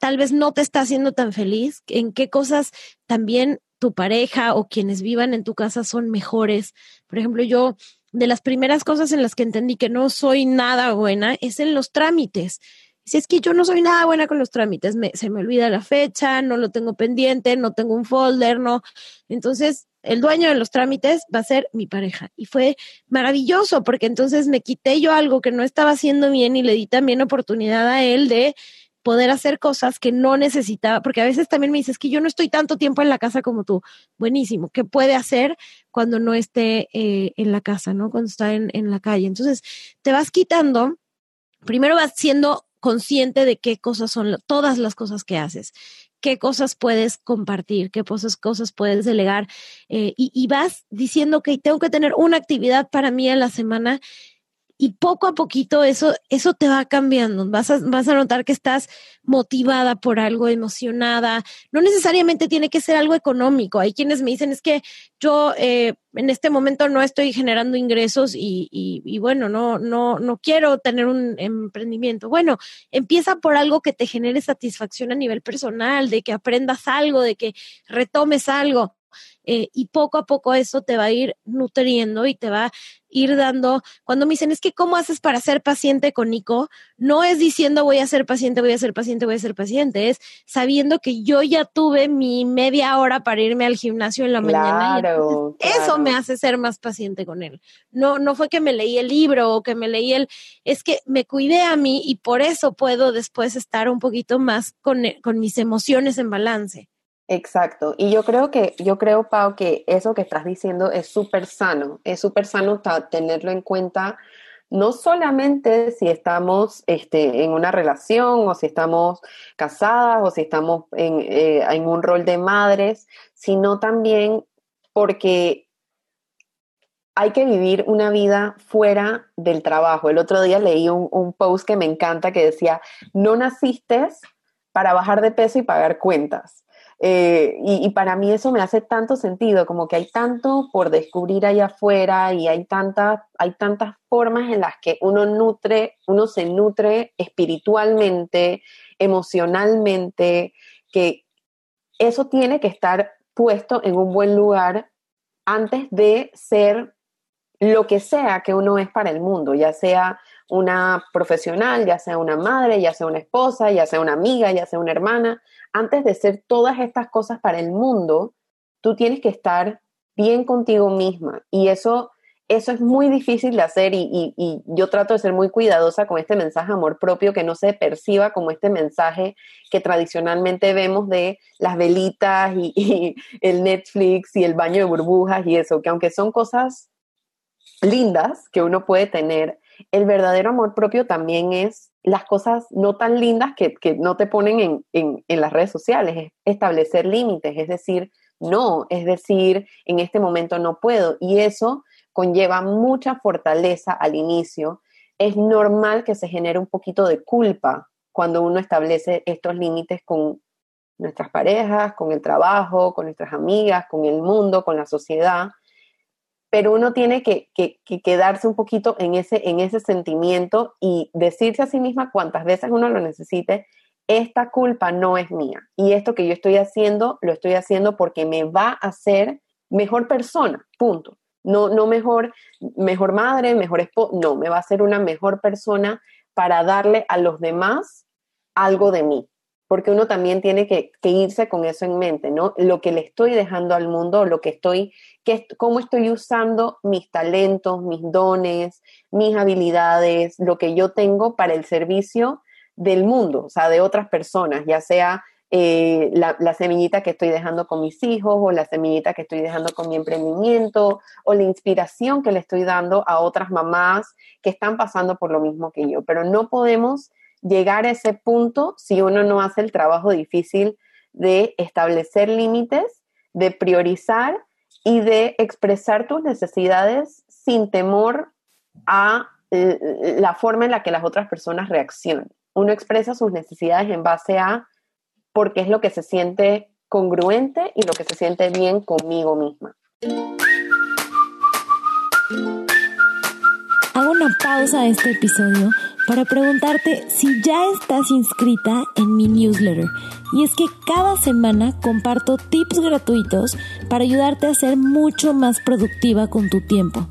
tal vez no te está haciendo tan feliz, en qué cosas también tu pareja o quienes vivan en tu casa son mejores. Por ejemplo, yo de las primeras cosas en las que entendí que no soy nada buena es en los trámites. Si es que yo no soy nada buena con los trámites, me, se me olvida la fecha, no lo tengo pendiente, no tengo un folder, no. Entonces, el dueño de los trámites va a ser mi pareja. Y fue maravilloso porque entonces me quité yo algo que no estaba haciendo bien y le di también oportunidad a él de poder hacer cosas que no necesitaba, porque a veces también me dices que yo no estoy tanto tiempo en la casa como tú. Buenísimo, ¿qué puede hacer cuando no esté eh, en la casa, ¿no? Cuando está en, en la calle. Entonces, te vas quitando, primero vas siendo consciente de qué cosas son todas las cosas que haces qué cosas puedes compartir, qué cosas, cosas puedes delegar eh, y, vas diciendo que tengo que tener una actividad para mí en la semana y poco a poquito eso, eso te va cambiando. Vas a, vas a notar que estás motivada por algo, emocionada. No necesariamente tiene que ser algo económico. Hay quienes me dicen, es que yo eh, en este momento no estoy generando ingresos y, bueno, no, no quiero tener un emprendimiento. Bueno, empieza por algo que te genere satisfacción a nivel personal, de que aprendas algo, de que retomes algo. Eh, y poco a poco eso te va a ir nutriendo y te va a ir dando, cuando me dicen, es que ¿cómo haces para ser paciente con Nico? No es diciendo voy a ser paciente, voy a ser paciente, voy a ser paciente, es sabiendo que yo ya tuve mi media hora para irme al gimnasio en la mañana. Eso me hace ser más paciente con él. No, no fue que me leí el libro o que me leí el, es que me cuidé a mí y por eso puedo después estar un poquito más con mis emociones en balance. Exacto. Y yo creo que, yo creo, Pau, que eso que estás diciendo es súper sano. Es súper sano tenerlo en cuenta, no solamente si estamos este, en una relación o si estamos casadas o si estamos eh, en, un rol de madres, sino también porque hay que vivir una vida fuera del trabajo. El otro día leí un, un post que me encanta que decía, no naciste para bajar de peso y pagar cuentas. Eh, y, y, para mí eso me hace tanto sentido, como que hay tanto por descubrir allá afuera y hay tantas, hay tantas formas en las que uno nutre, uno se nutre espiritualmente, emocionalmente, que eso tiene que estar puesto en un buen lugar antes de ser lo que sea que uno es para el mundo, ya sea una profesional, ya sea una madre, ya sea una esposa, ya sea una amiga, ya sea una hermana, antes de hacer todas estas cosas para el mundo, tú tienes que estar bien contigo misma. Y eso, eso es muy difícil de hacer y, yo trato de ser muy cuidadosa con este mensaje amor propio, que no se perciba como este mensaje que tradicionalmente vemos de las velitas y el Netflix y el baño de burbujas y eso, que aunque son cosas lindas que uno puede tener, el verdadero amor propio también es las cosas no tan lindas que, no te ponen en, en, las redes sociales, es establecer límites, es decir, no, es decir, en este momento no puedo. Y eso conlleva mucha fortaleza al inicio. Es normal que se genere un poquito de culpa cuando uno establece estos límites con nuestras parejas, con el trabajo, con nuestras amigas, con el mundo, con la sociedad pero uno tiene que, quedarse un poquito en ese, en ese sentimiento y decirse a sí misma cuantas veces uno lo necesite, esta culpa no es mía y esto que yo estoy haciendo lo estoy haciendo porque me va a hacer mejor persona, punto. No, no mejor, mejor madre, mejor esposo no, me va a hacer una mejor persona para darle a los demás algo de mí porque uno también tiene que, irse con eso en mente, ¿no? Lo que le estoy dejando al mundo, lo que estoy, que, cómo estoy usando mis talentos, mis dones, mis habilidades, lo que yo tengo para el servicio del mundo, o sea, de otras personas, ya sea eh, la, semillita que estoy dejando con mis hijos o la semillita que estoy dejando con mi emprendimiento o la inspiración que le estoy dando a otras mamás que están pasando por lo mismo que yo. Pero no podemos llegar a ese punto si uno no hace el trabajo difícil de establecer límites, de priorizar y de expresar tus necesidades sin temor a la forma en la que las otras personas reaccionan. Uno expresa sus necesidades en base a porque es lo que se siente congruente y lo que se siente bien conmigo misma. Hago una pausa de este episodio para preguntarte si ya estás inscrita en mi newsletter. Y es que cada semana comparto tips gratuitos para ayudarte a ser mucho más productiva con tu tiempo.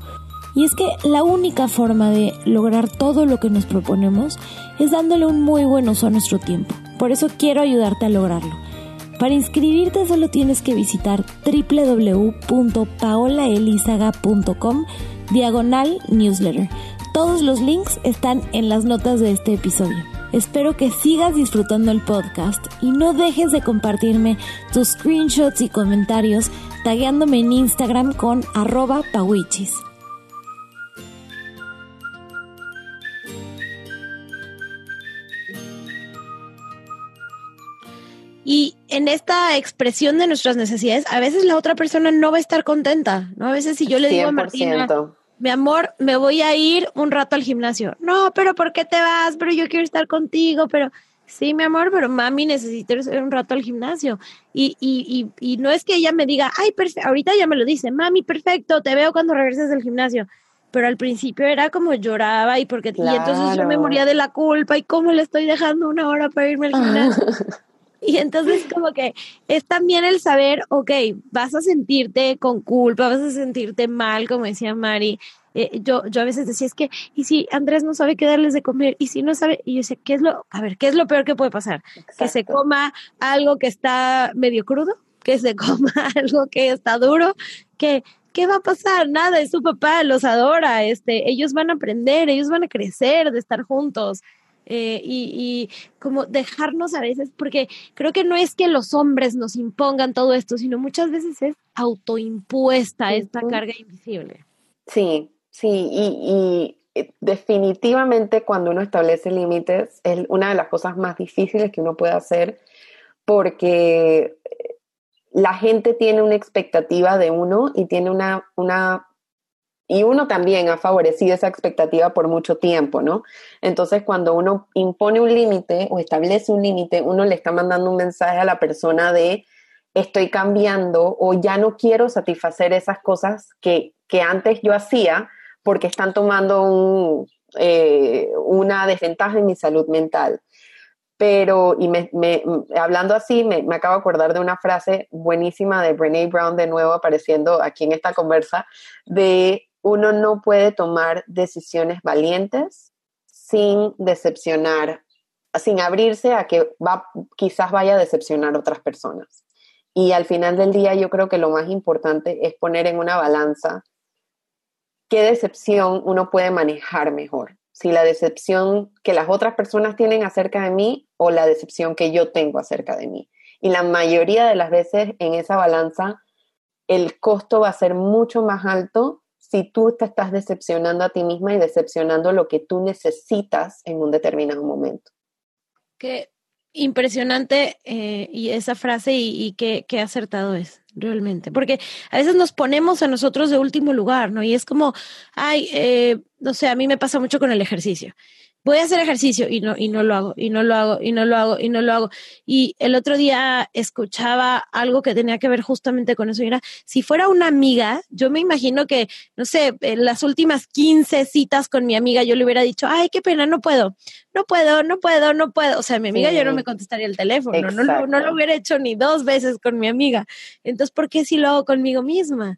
Y es que la única forma de lograr todo lo que nos proponemos es dándole un muy buen uso a nuestro tiempo. Por eso quiero ayudarte a lograrlo. Para inscribirte solo tienes que visitar www.paolaelizaga.com diagonal newsletter todos los links están en las notas de este episodio. Espero que sigas disfrutando el podcast y no dejes de compartirme tus screenshots y comentarios tagueándome en Instagram con arroba pawichis. Y en esta expresión de nuestras necesidades, a veces la otra persona no va a estar contenta, ¿no? A veces si yo le digo a Martina, mi amor, me voy a ir un rato al gimnasio. No, pero ¿por qué te vas? Pero yo quiero estar contigo, pero sí, mi amor, pero mami, necesito ir un rato al gimnasio. Y, y, y, y no es que ella me diga, ay, perfecto, ahorita ya me lo dice, mami, perfecto, te veo cuando regreses del gimnasio. Pero al principio era como lloraba y porque y entonces yo me moría de la culpa y cómo le estoy dejando una hora para irme al gimnasio. Y entonces como que es también el saber, ok, vas a sentirte con culpa, vas a sentirte mal, como decía Mari. Eh, yo, yo a veces decía, es que, ¿y si Andrés no sabe qué darles de comer? ¿Y si no sabe? Y yo decía, ¿qué es lo, a ver, qué es lo peor que puede pasar? Que se coma algo que está medio crudo, que se coma algo que está duro, que ¿qué va a pasar? Nada, es su papá, los adora, este, ellos van a aprender, ellos van a crecer de estar juntos. Eh, y, como dejarnos a veces, porque creo que no es que los hombres nos impongan todo esto, sino muchas veces es autoimpuesta esta carga invisible. Sí, sí, y, y eh, definitivamente cuando uno establece límites es una de las cosas más difíciles que uno puede hacer porque eh, la gente tiene una expectativa de uno y tiene una, una y uno también ha favorecido esa expectativa por mucho tiempo, ¿no? Entonces, cuando uno impone un límite o establece un límite, uno le está mandando un mensaje a la persona de estoy cambiando o ya no quiero satisfacer esas cosas que, antes yo hacía porque están tomando un, eh, una desventaja en mi salud mental. Pero, y hablando así, me, me, acabo de acordar de una frase buenísima de Brene Brown, de nuevo apareciendo aquí en esta conversa, de uno no puede tomar decisiones valientes sin decepcionar, sin abrirse a que quizás vaya a decepcionar a otras personas. Y al final del día yo creo que lo más importante es poner en una balanza qué decepción uno puede manejar mejor. Si la decepción que las otras personas tienen acerca de mí o la decepción que yo tengo acerca de mí. Y la mayoría de las veces en esa balanza el costo va a ser mucho más alto si tú te estás decepcionando a ti misma y decepcionando lo que tú necesitas en un determinado momento. Qué impresionante eh, y esa frase y, qué, acertado es realmente, porque a veces nos ponemos a nosotros de último lugar, ¿no? Y es como, ay, eh, no sé, a mí me pasa mucho con el ejercicio voy a hacer ejercicio y no, y no lo hago, y no lo hago, y no lo hago, y no lo hago. Y el otro día escuchaba algo que tenía que ver justamente con eso y era, si fuera una amiga, yo me imagino que, no sé, en las últimas 15 citas con mi amiga yo le hubiera dicho, ay, qué pena, no puedo, no puedo, no puedo, no puedo. O sea, mi amiga yo no me contestaría el teléfono, no lo, hubiera hecho ni dos veces con mi amiga. Entonces, ¿por qué si lo hago conmigo misma?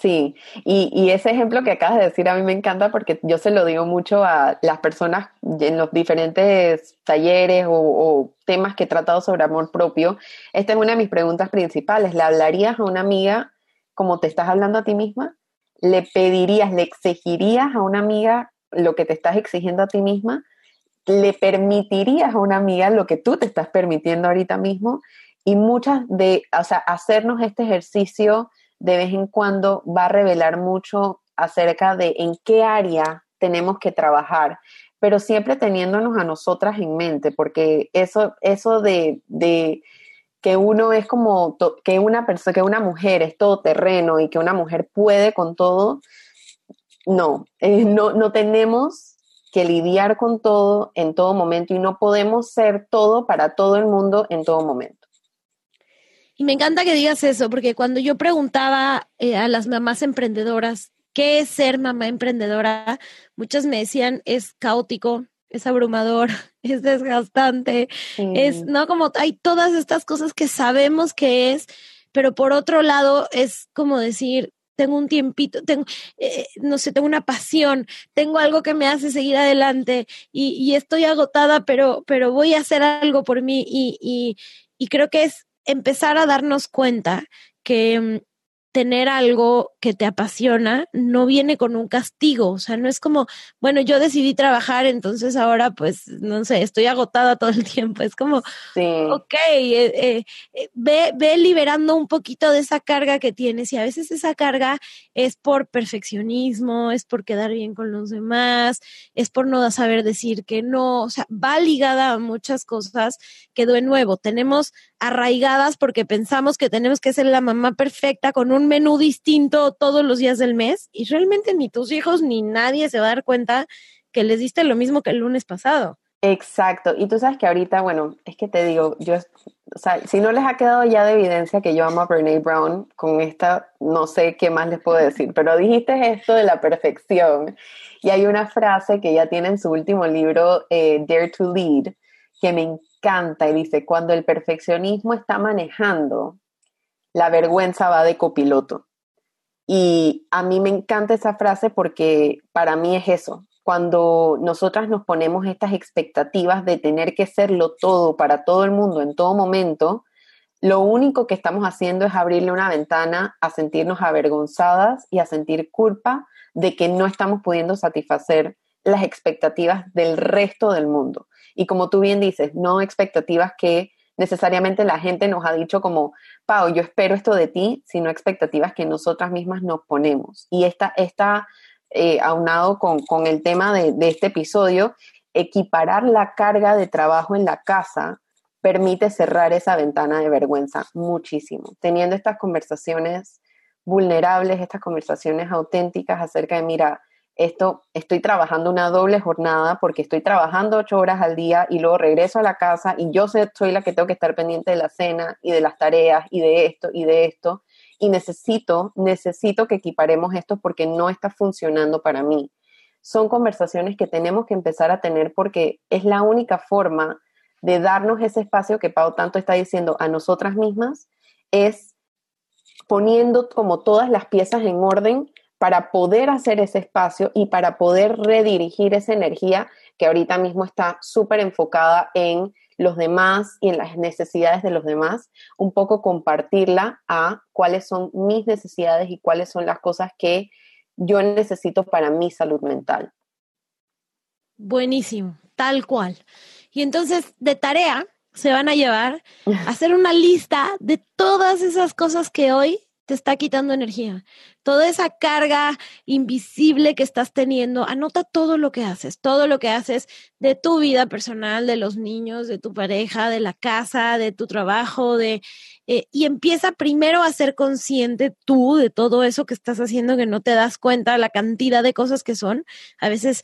Sí, y, ese ejemplo que acabas de decir a mí me encanta porque yo se lo digo mucho a las personas en los diferentes talleres o, o, temas que he tratado sobre amor propio. Esta es una de mis preguntas principales. ¿Le hablarías a una amiga como te estás hablando a ti misma? ¿Le pedirías, le exigirías a una amiga lo que te estás exigiendo a ti misma? ¿Le permitirías a una amiga lo que tú te estás permitiendo ahorita mismo? Y muchas de, o sea, hacernos este ejercicio de vez en cuando va a revelar mucho acerca de en qué área tenemos que trabajar, pero siempre teniéndonos a nosotras en mente, porque eso, eso de, que uno es como, que una persona, que una mujer es todoterreno y que una mujer puede con todo, eh, no, no tenemos que lidiar con todo en todo momento y no podemos ser todo para todo el mundo en todo momento. Y me encanta que digas eso, porque cuando yo preguntaba eh, a las mamás emprendedoras, ¿qué es ser mamá emprendedora? Muchas me decían, es caótico, es abrumador, es desgastante, es, ¿no? Como hay todas estas cosas que sabemos que es, pero por otro lado es como decir, tengo un tiempito, tengo, eh, no sé, tengo una pasión, tengo algo que me hace seguir adelante y, estoy agotada, pero, pero voy a hacer algo por mí y, y, y creo que es empezar a darnos cuenta que mm, tener algo que te apasiona no viene con un castigo, o sea, no es como, bueno, yo decidí trabajar, entonces ahora pues, no sé, estoy agotada todo el tiempo, es como, ok, eh, eh, eh, ve, ve liberando un poquito de esa carga que tienes y a veces esa carga es por perfeccionismo, es por quedar bien con los demás, es por no saber decir que no, o sea, va ligada a muchas cosas que de nuevo tenemos arraigadas porque pensamos que tenemos que ser la mamá perfecta con un menú distinto todos los días del mes y realmente ni tus hijos ni nadie se va a dar cuenta que les diste lo mismo que el lunes pasado. Exacto, y tú sabes que ahorita, bueno, es que te digo, yo, o sea, si no les ha quedado ya de evidencia que yo amo a Brene Brown, con esta no sé qué más les puedo decir, pero dijiste esto de la perfección, y hay una frase que ya tiene en su último libro, eh, Dare to Lead, que me canta y dice, cuando el perfeccionismo está manejando, la vergüenza va de copiloto. Y a mí me encanta esa frase porque para mí es eso. Cuando nosotras nos ponemos estas expectativas de tener que serlo todo para todo el mundo en todo momento, lo único que estamos haciendo es abrirle una ventana a sentirnos avergonzadas y a sentir culpa de que no estamos pudiendo satisfacer las expectativas del resto del mundo. Y como tú bien dices, no expectativas que necesariamente la gente nos ha dicho como, Pau, yo espero esto de ti, sino expectativas que nosotras mismas nos ponemos. Y esta, está eh, aunado con, con, el tema de este episodio, equiparar la carga de trabajo en la casa permite cerrar esa ventana de vergüenza muchísimo. Teniendo estas conversaciones vulnerables, estas conversaciones auténticas acerca de, mira, esto, estoy trabajando una doble jornada porque estoy trabajando ocho horas al día y luego regreso a la casa y yo soy la que tengo que estar pendiente de la cena y de las tareas y de esto y de esto. Y necesito, necesito que equiparemos esto porque no está funcionando para mí. Son conversaciones que tenemos que empezar a tener porque es la única forma de darnos ese espacio que Pau tanto está diciendo a nosotras mismas, es poniendo como todas las piezas en orden para poder hacer ese espacio y para poder redirigir esa energía que ahorita mismo está súper enfocada en los demás y en las necesidades de los demás, un poco compartirla a cuáles son mis necesidades y cuáles son las cosas que yo necesito para mi salud mental. Buenísimo, tal cual. Y entonces, de tarea, se van a llevar a hacer una lista de todas esas cosas que hoy te está quitando energía. Toda esa carga invisible que estás teniendo, anota todo lo que haces, todo lo que haces de tu vida personal, de los niños, de tu pareja, de la casa, de tu trabajo, de eh, y empieza primero a ser consciente tú de todo eso que estás haciendo que no te das cuenta la cantidad de cosas que son. A veces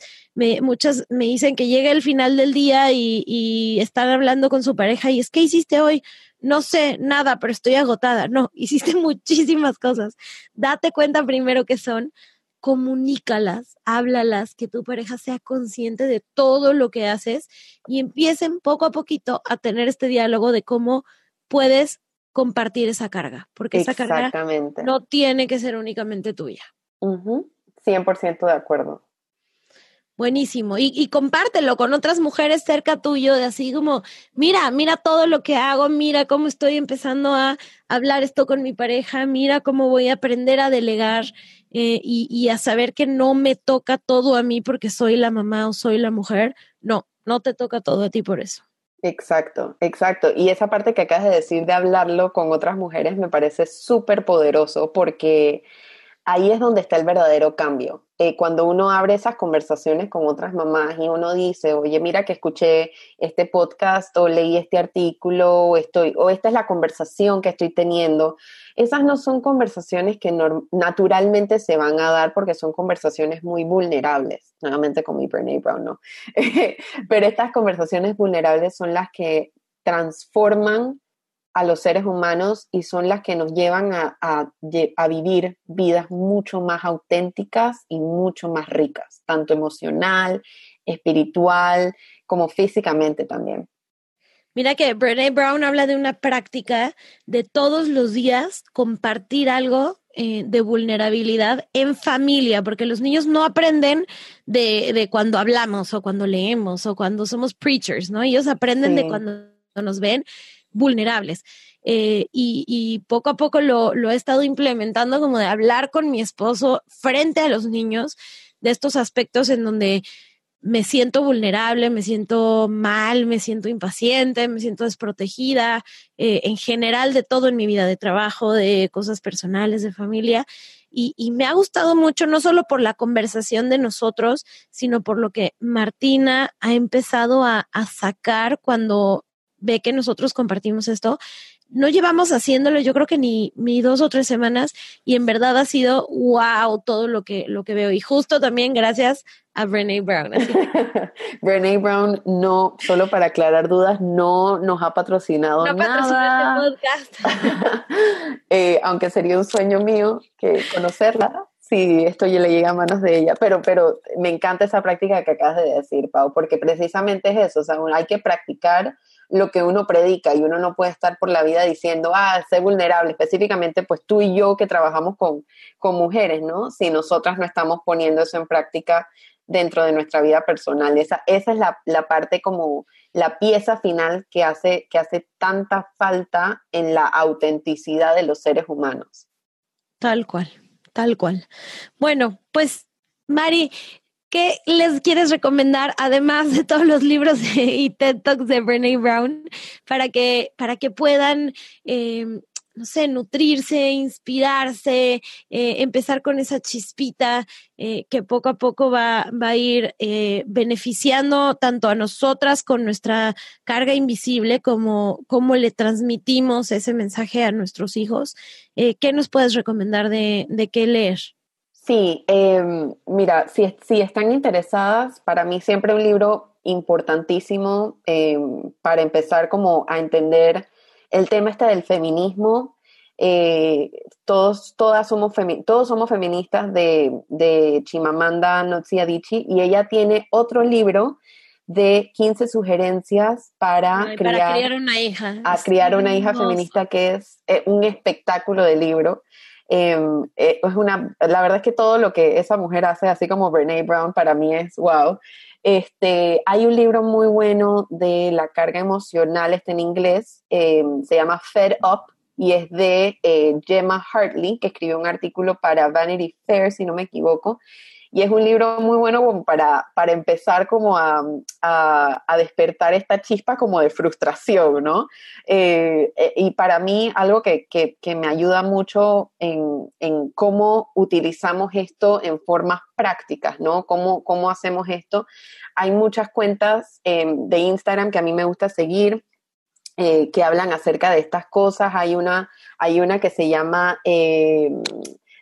muchas me dicen que llega el final del día y, y están hablando con su pareja y es que hiciste hoy no sé nada, pero estoy agotada. No, hiciste muchísimas cosas. Date cuenta primero que son, comunícalas, háblalas, que tu pareja sea consciente de todo lo que haces y empiecen poco a poquito a tener este diálogo de cómo puedes compartir esa carga, porque esa carga no tiene que ser únicamente tuya. cien 100% de acuerdo. Buenísimo. Y, y, compártelo con otras mujeres cerca tuyo, de así como, mira, mira todo lo que hago, mira cómo estoy empezando a hablar esto con mi pareja, mira cómo voy a aprender a delegar eh, y, y, a saber que no me toca todo a mí porque soy la mamá o soy la mujer. No, no te toca todo a ti por eso. Exacto, exacto. Y esa parte que acabas de decir de hablarlo con otras mujeres me parece súper poderoso porque ahí es donde está el verdadero cambio. Eh, cuando uno abre esas conversaciones con otras mamás y uno dice, oye, mira que escuché este podcast o leí este artículo o, esta es la conversación que estoy teniendo, esas no son conversaciones que naturalmente se van a dar porque son conversaciones muy vulnerables, nuevamente con mi Brene Brown, ¿no? Pero estas conversaciones vulnerables son las que transforman a los seres humanos y son las que nos llevan a, vivir vidas mucho más auténticas y mucho más ricas, tanto emocional, espiritual, como físicamente también. Mira que Brene Brown habla de una práctica de todos los días compartir algo eh, de vulnerabilidad en familia, porque los niños no aprenden de, cuando hablamos o cuando leemos o cuando somos preachers, ¿no? Ellos aprenden de cuando nos ven vulnerables. Eh, y, poco a poco lo, he estado implementando como de hablar con mi esposo frente a los niños de estos aspectos en donde me siento vulnerable, me siento mal, me siento impaciente, me siento desprotegida, eh, en general de todo en mi vida, de trabajo, de cosas personales, de familia. Y, me ha gustado mucho, no solo por la conversación de nosotros, sino por lo que Martina ha empezado a sacar cuando ve que nosotros compartimos esto. No llevamos haciéndolo, yo creo que ni, ni dos o tres semanas, y en verdad ha sido wow todo lo que, lo que veo. Y justo también gracias a Brene Brown. Brene Brown, no, solo para aclarar dudas, no nos ha patrocinado no este nada. este podcast. Eh, aunque sería un sueño mío que conocerla, si esto ya le llega a manos de ella, pero, pero me encanta esa práctica que acabas de decir, Pau, porque precisamente es eso, hay que practicar lo que uno predica y uno no puede estar por la vida diciendo, ah, sé vulnerable, específicamente pues tú y yo que trabajamos con, mujeres, ¿no? Si nosotras no estamos poniendo eso en práctica dentro de nuestra vida personal. Esa, esa es la, la, parte como la pieza final que hace, que hace tanta falta en la autenticidad de los seres humanos. Tal cual, tal cual. Bueno, pues Mari, ¿Qué les quieres recomendar, además de todos los libros y TED Talks de Brene Brown, para que, para que puedan, eh, no sé, nutrirse, inspirarse, eh, empezar con esa chispita eh, que poco a poco va, a ir beneficiando tanto a nosotras con nuestra carga invisible como, cómo le transmitimos ese mensaje a nuestros hijos? ¿Qué nos puedes recomendar de, de qué leer? Sí, em, mira, si, si, están interesadas, para mí siempre un libro importantísimo em, para empezar como a entender el tema este del feminismo. Eh, todos, todas somos todos somos feministas de, de Chimamanda Ngozi Adichie y ella tiene otro libro de 15 sugerencias para, criar, una hija. A criar una hija feminista que es eh, un espectáculo de libro. Em, eh, es una, la verdad es que todo lo que esa mujer hace, así como Brene Brown, para mí es wow. Este, hay un libro muy bueno de la carga emocional, está en inglés, em, se llama Fed Up y es de eh, Gemma Hartley, que escribió un artículo para Vanity Fair, si no me equivoco, y es un libro muy bueno para, para empezar como a, despertar esta chispa como de frustración, ¿no? Eh, eh, y para mí algo que, me ayuda mucho en, cómo utilizamos esto en formas prácticas, ¿no? Cómo, cómo hacemos esto. Hay muchas cuentas em, de Instagram que a mí me gusta seguir. Eh, que hablan acerca de estas cosas. Hay una, hay una que se llama em,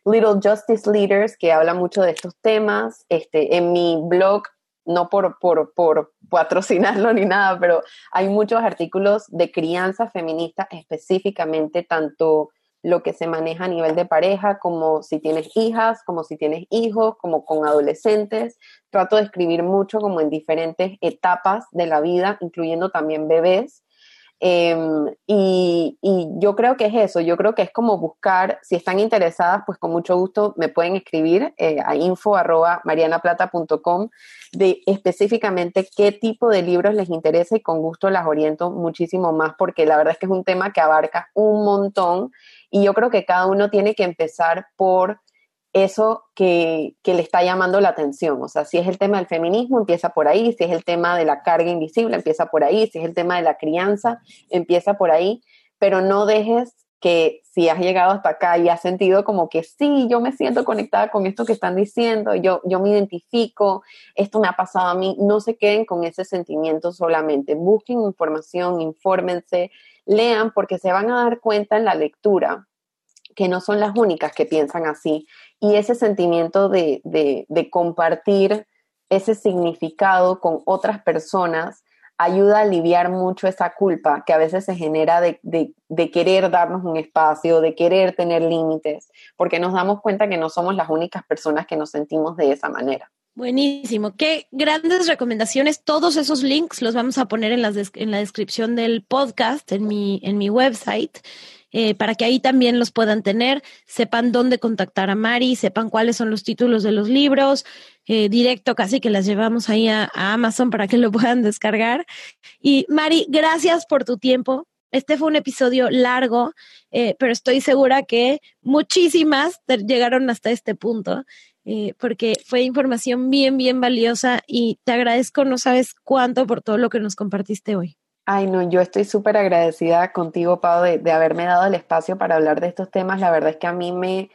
Little Justice Leaders, que habla mucho de estos temas. Este, en mi blog, no por, por, por patrocinarlo ni nada, pero hay muchos artículos de crianza feminista específicamente, tanto lo que se maneja a nivel de pareja, como si tienes hijas, como si tienes hijos, como con adolescentes. Trato de escribir mucho como en diferentes etapas de la vida, incluyendo también bebés, Em, y, yo creo que es eso, yo creo que es como buscar, si están interesadas, pues con mucho gusto me pueden escribir eh, a info arroba marianaplata.com de específicamente qué tipo de libros les interesa y con gusto las oriento muchísimo más porque la verdad es que es un tema que abarca un montón y yo creo que cada uno tiene que empezar por eso que, le está llamando la atención. O sea, si es el tema del feminismo, empieza por ahí, si es el tema de la carga invisible, empieza por ahí, si es el tema de la crianza, empieza por ahí, pero no dejes que si has llegado hasta acá y has sentido como que sí, yo me siento conectada con esto que están diciendo, yo, yo me identifico, esto me ha pasado a mí, no se queden con ese sentimiento solamente, busquen información, infórmense, lean, porque se van a dar cuenta en la lectura que no son las únicas que piensan así y ese sentimiento de, compartir ese significado con otras personas ayuda a aliviar mucho esa culpa que a veces se genera de, querer darnos un espacio, de querer tener límites, porque nos damos cuenta que no somos las únicas personas que nos sentimos de esa manera. Buenísimo, qué grandes recomendaciones. Todos esos links los vamos a poner en, las en la descripción del podcast, en mi, en mi website. Eh, para que ahí también los puedan tener, sepan dónde contactar a Mari, sepan cuáles son los títulos de los libros, eh, directo casi que las llevamos ahí a, Amazon para que lo puedan descargar. Y Mari, gracias por tu tiempo, este fue un episodio largo, eh, pero estoy segura que muchísimas llegaron hasta este punto, porque fue información bien, bien valiosa y te agradezco, no sabes cuánto por todo lo que nos compartiste hoy. Ay, no, yo estoy súper agradecida contigo, Pau, de, haberme dado el espacio para hablar de estos temas. La verdad es que a mí me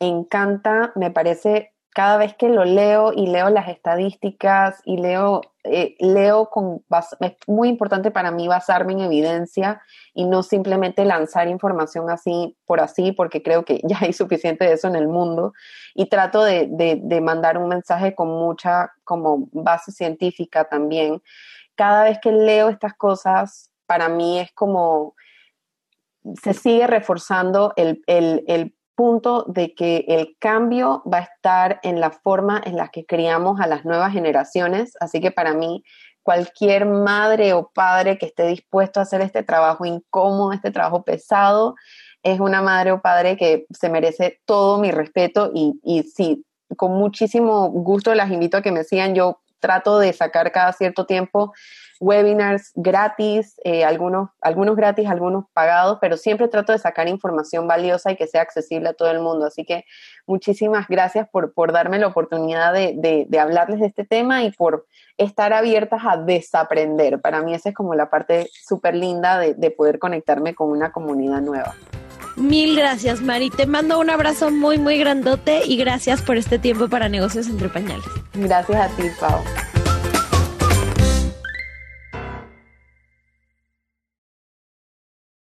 encanta, me parece, cada vez que lo leo y leo las estadísticas y leo, eh, leo con, es muy importante para mí basarme en evidencia y no simplemente lanzar información así por así, porque creo que ya hay suficiente de eso en el mundo. Y trato de, de, de mandar un mensaje con mucha como base científica también cada vez que leo estas cosas, para mí es como se sigue reforzando el, punto de que el cambio va a estar en la forma en la que criamos a las nuevas generaciones. Así que para mí, cualquier madre o padre que esté dispuesto a hacer este trabajo incómodo, este trabajo pesado, es una madre o padre que se merece todo mi respeto y, y sí, con muchísimo gusto las invito a que me sigan. Yo trato de sacar cada cierto tiempo webinars gratis, eh, algunos, algunos gratis, algunos pagados, pero siempre trato de sacar información valiosa y que sea accesible a todo el mundo. Así que muchísimas gracias por, por darme la oportunidad de, de, hablarles de este tema y por estar abiertas a desaprender. Para mí esa es como la parte súper linda de, de poder conectarme con una comunidad nueva. Mil gracias, Mari. Te mando un abrazo muy, muy grandote y gracias por este tiempo para negocios entre pañales. Gracias a ti, Pau.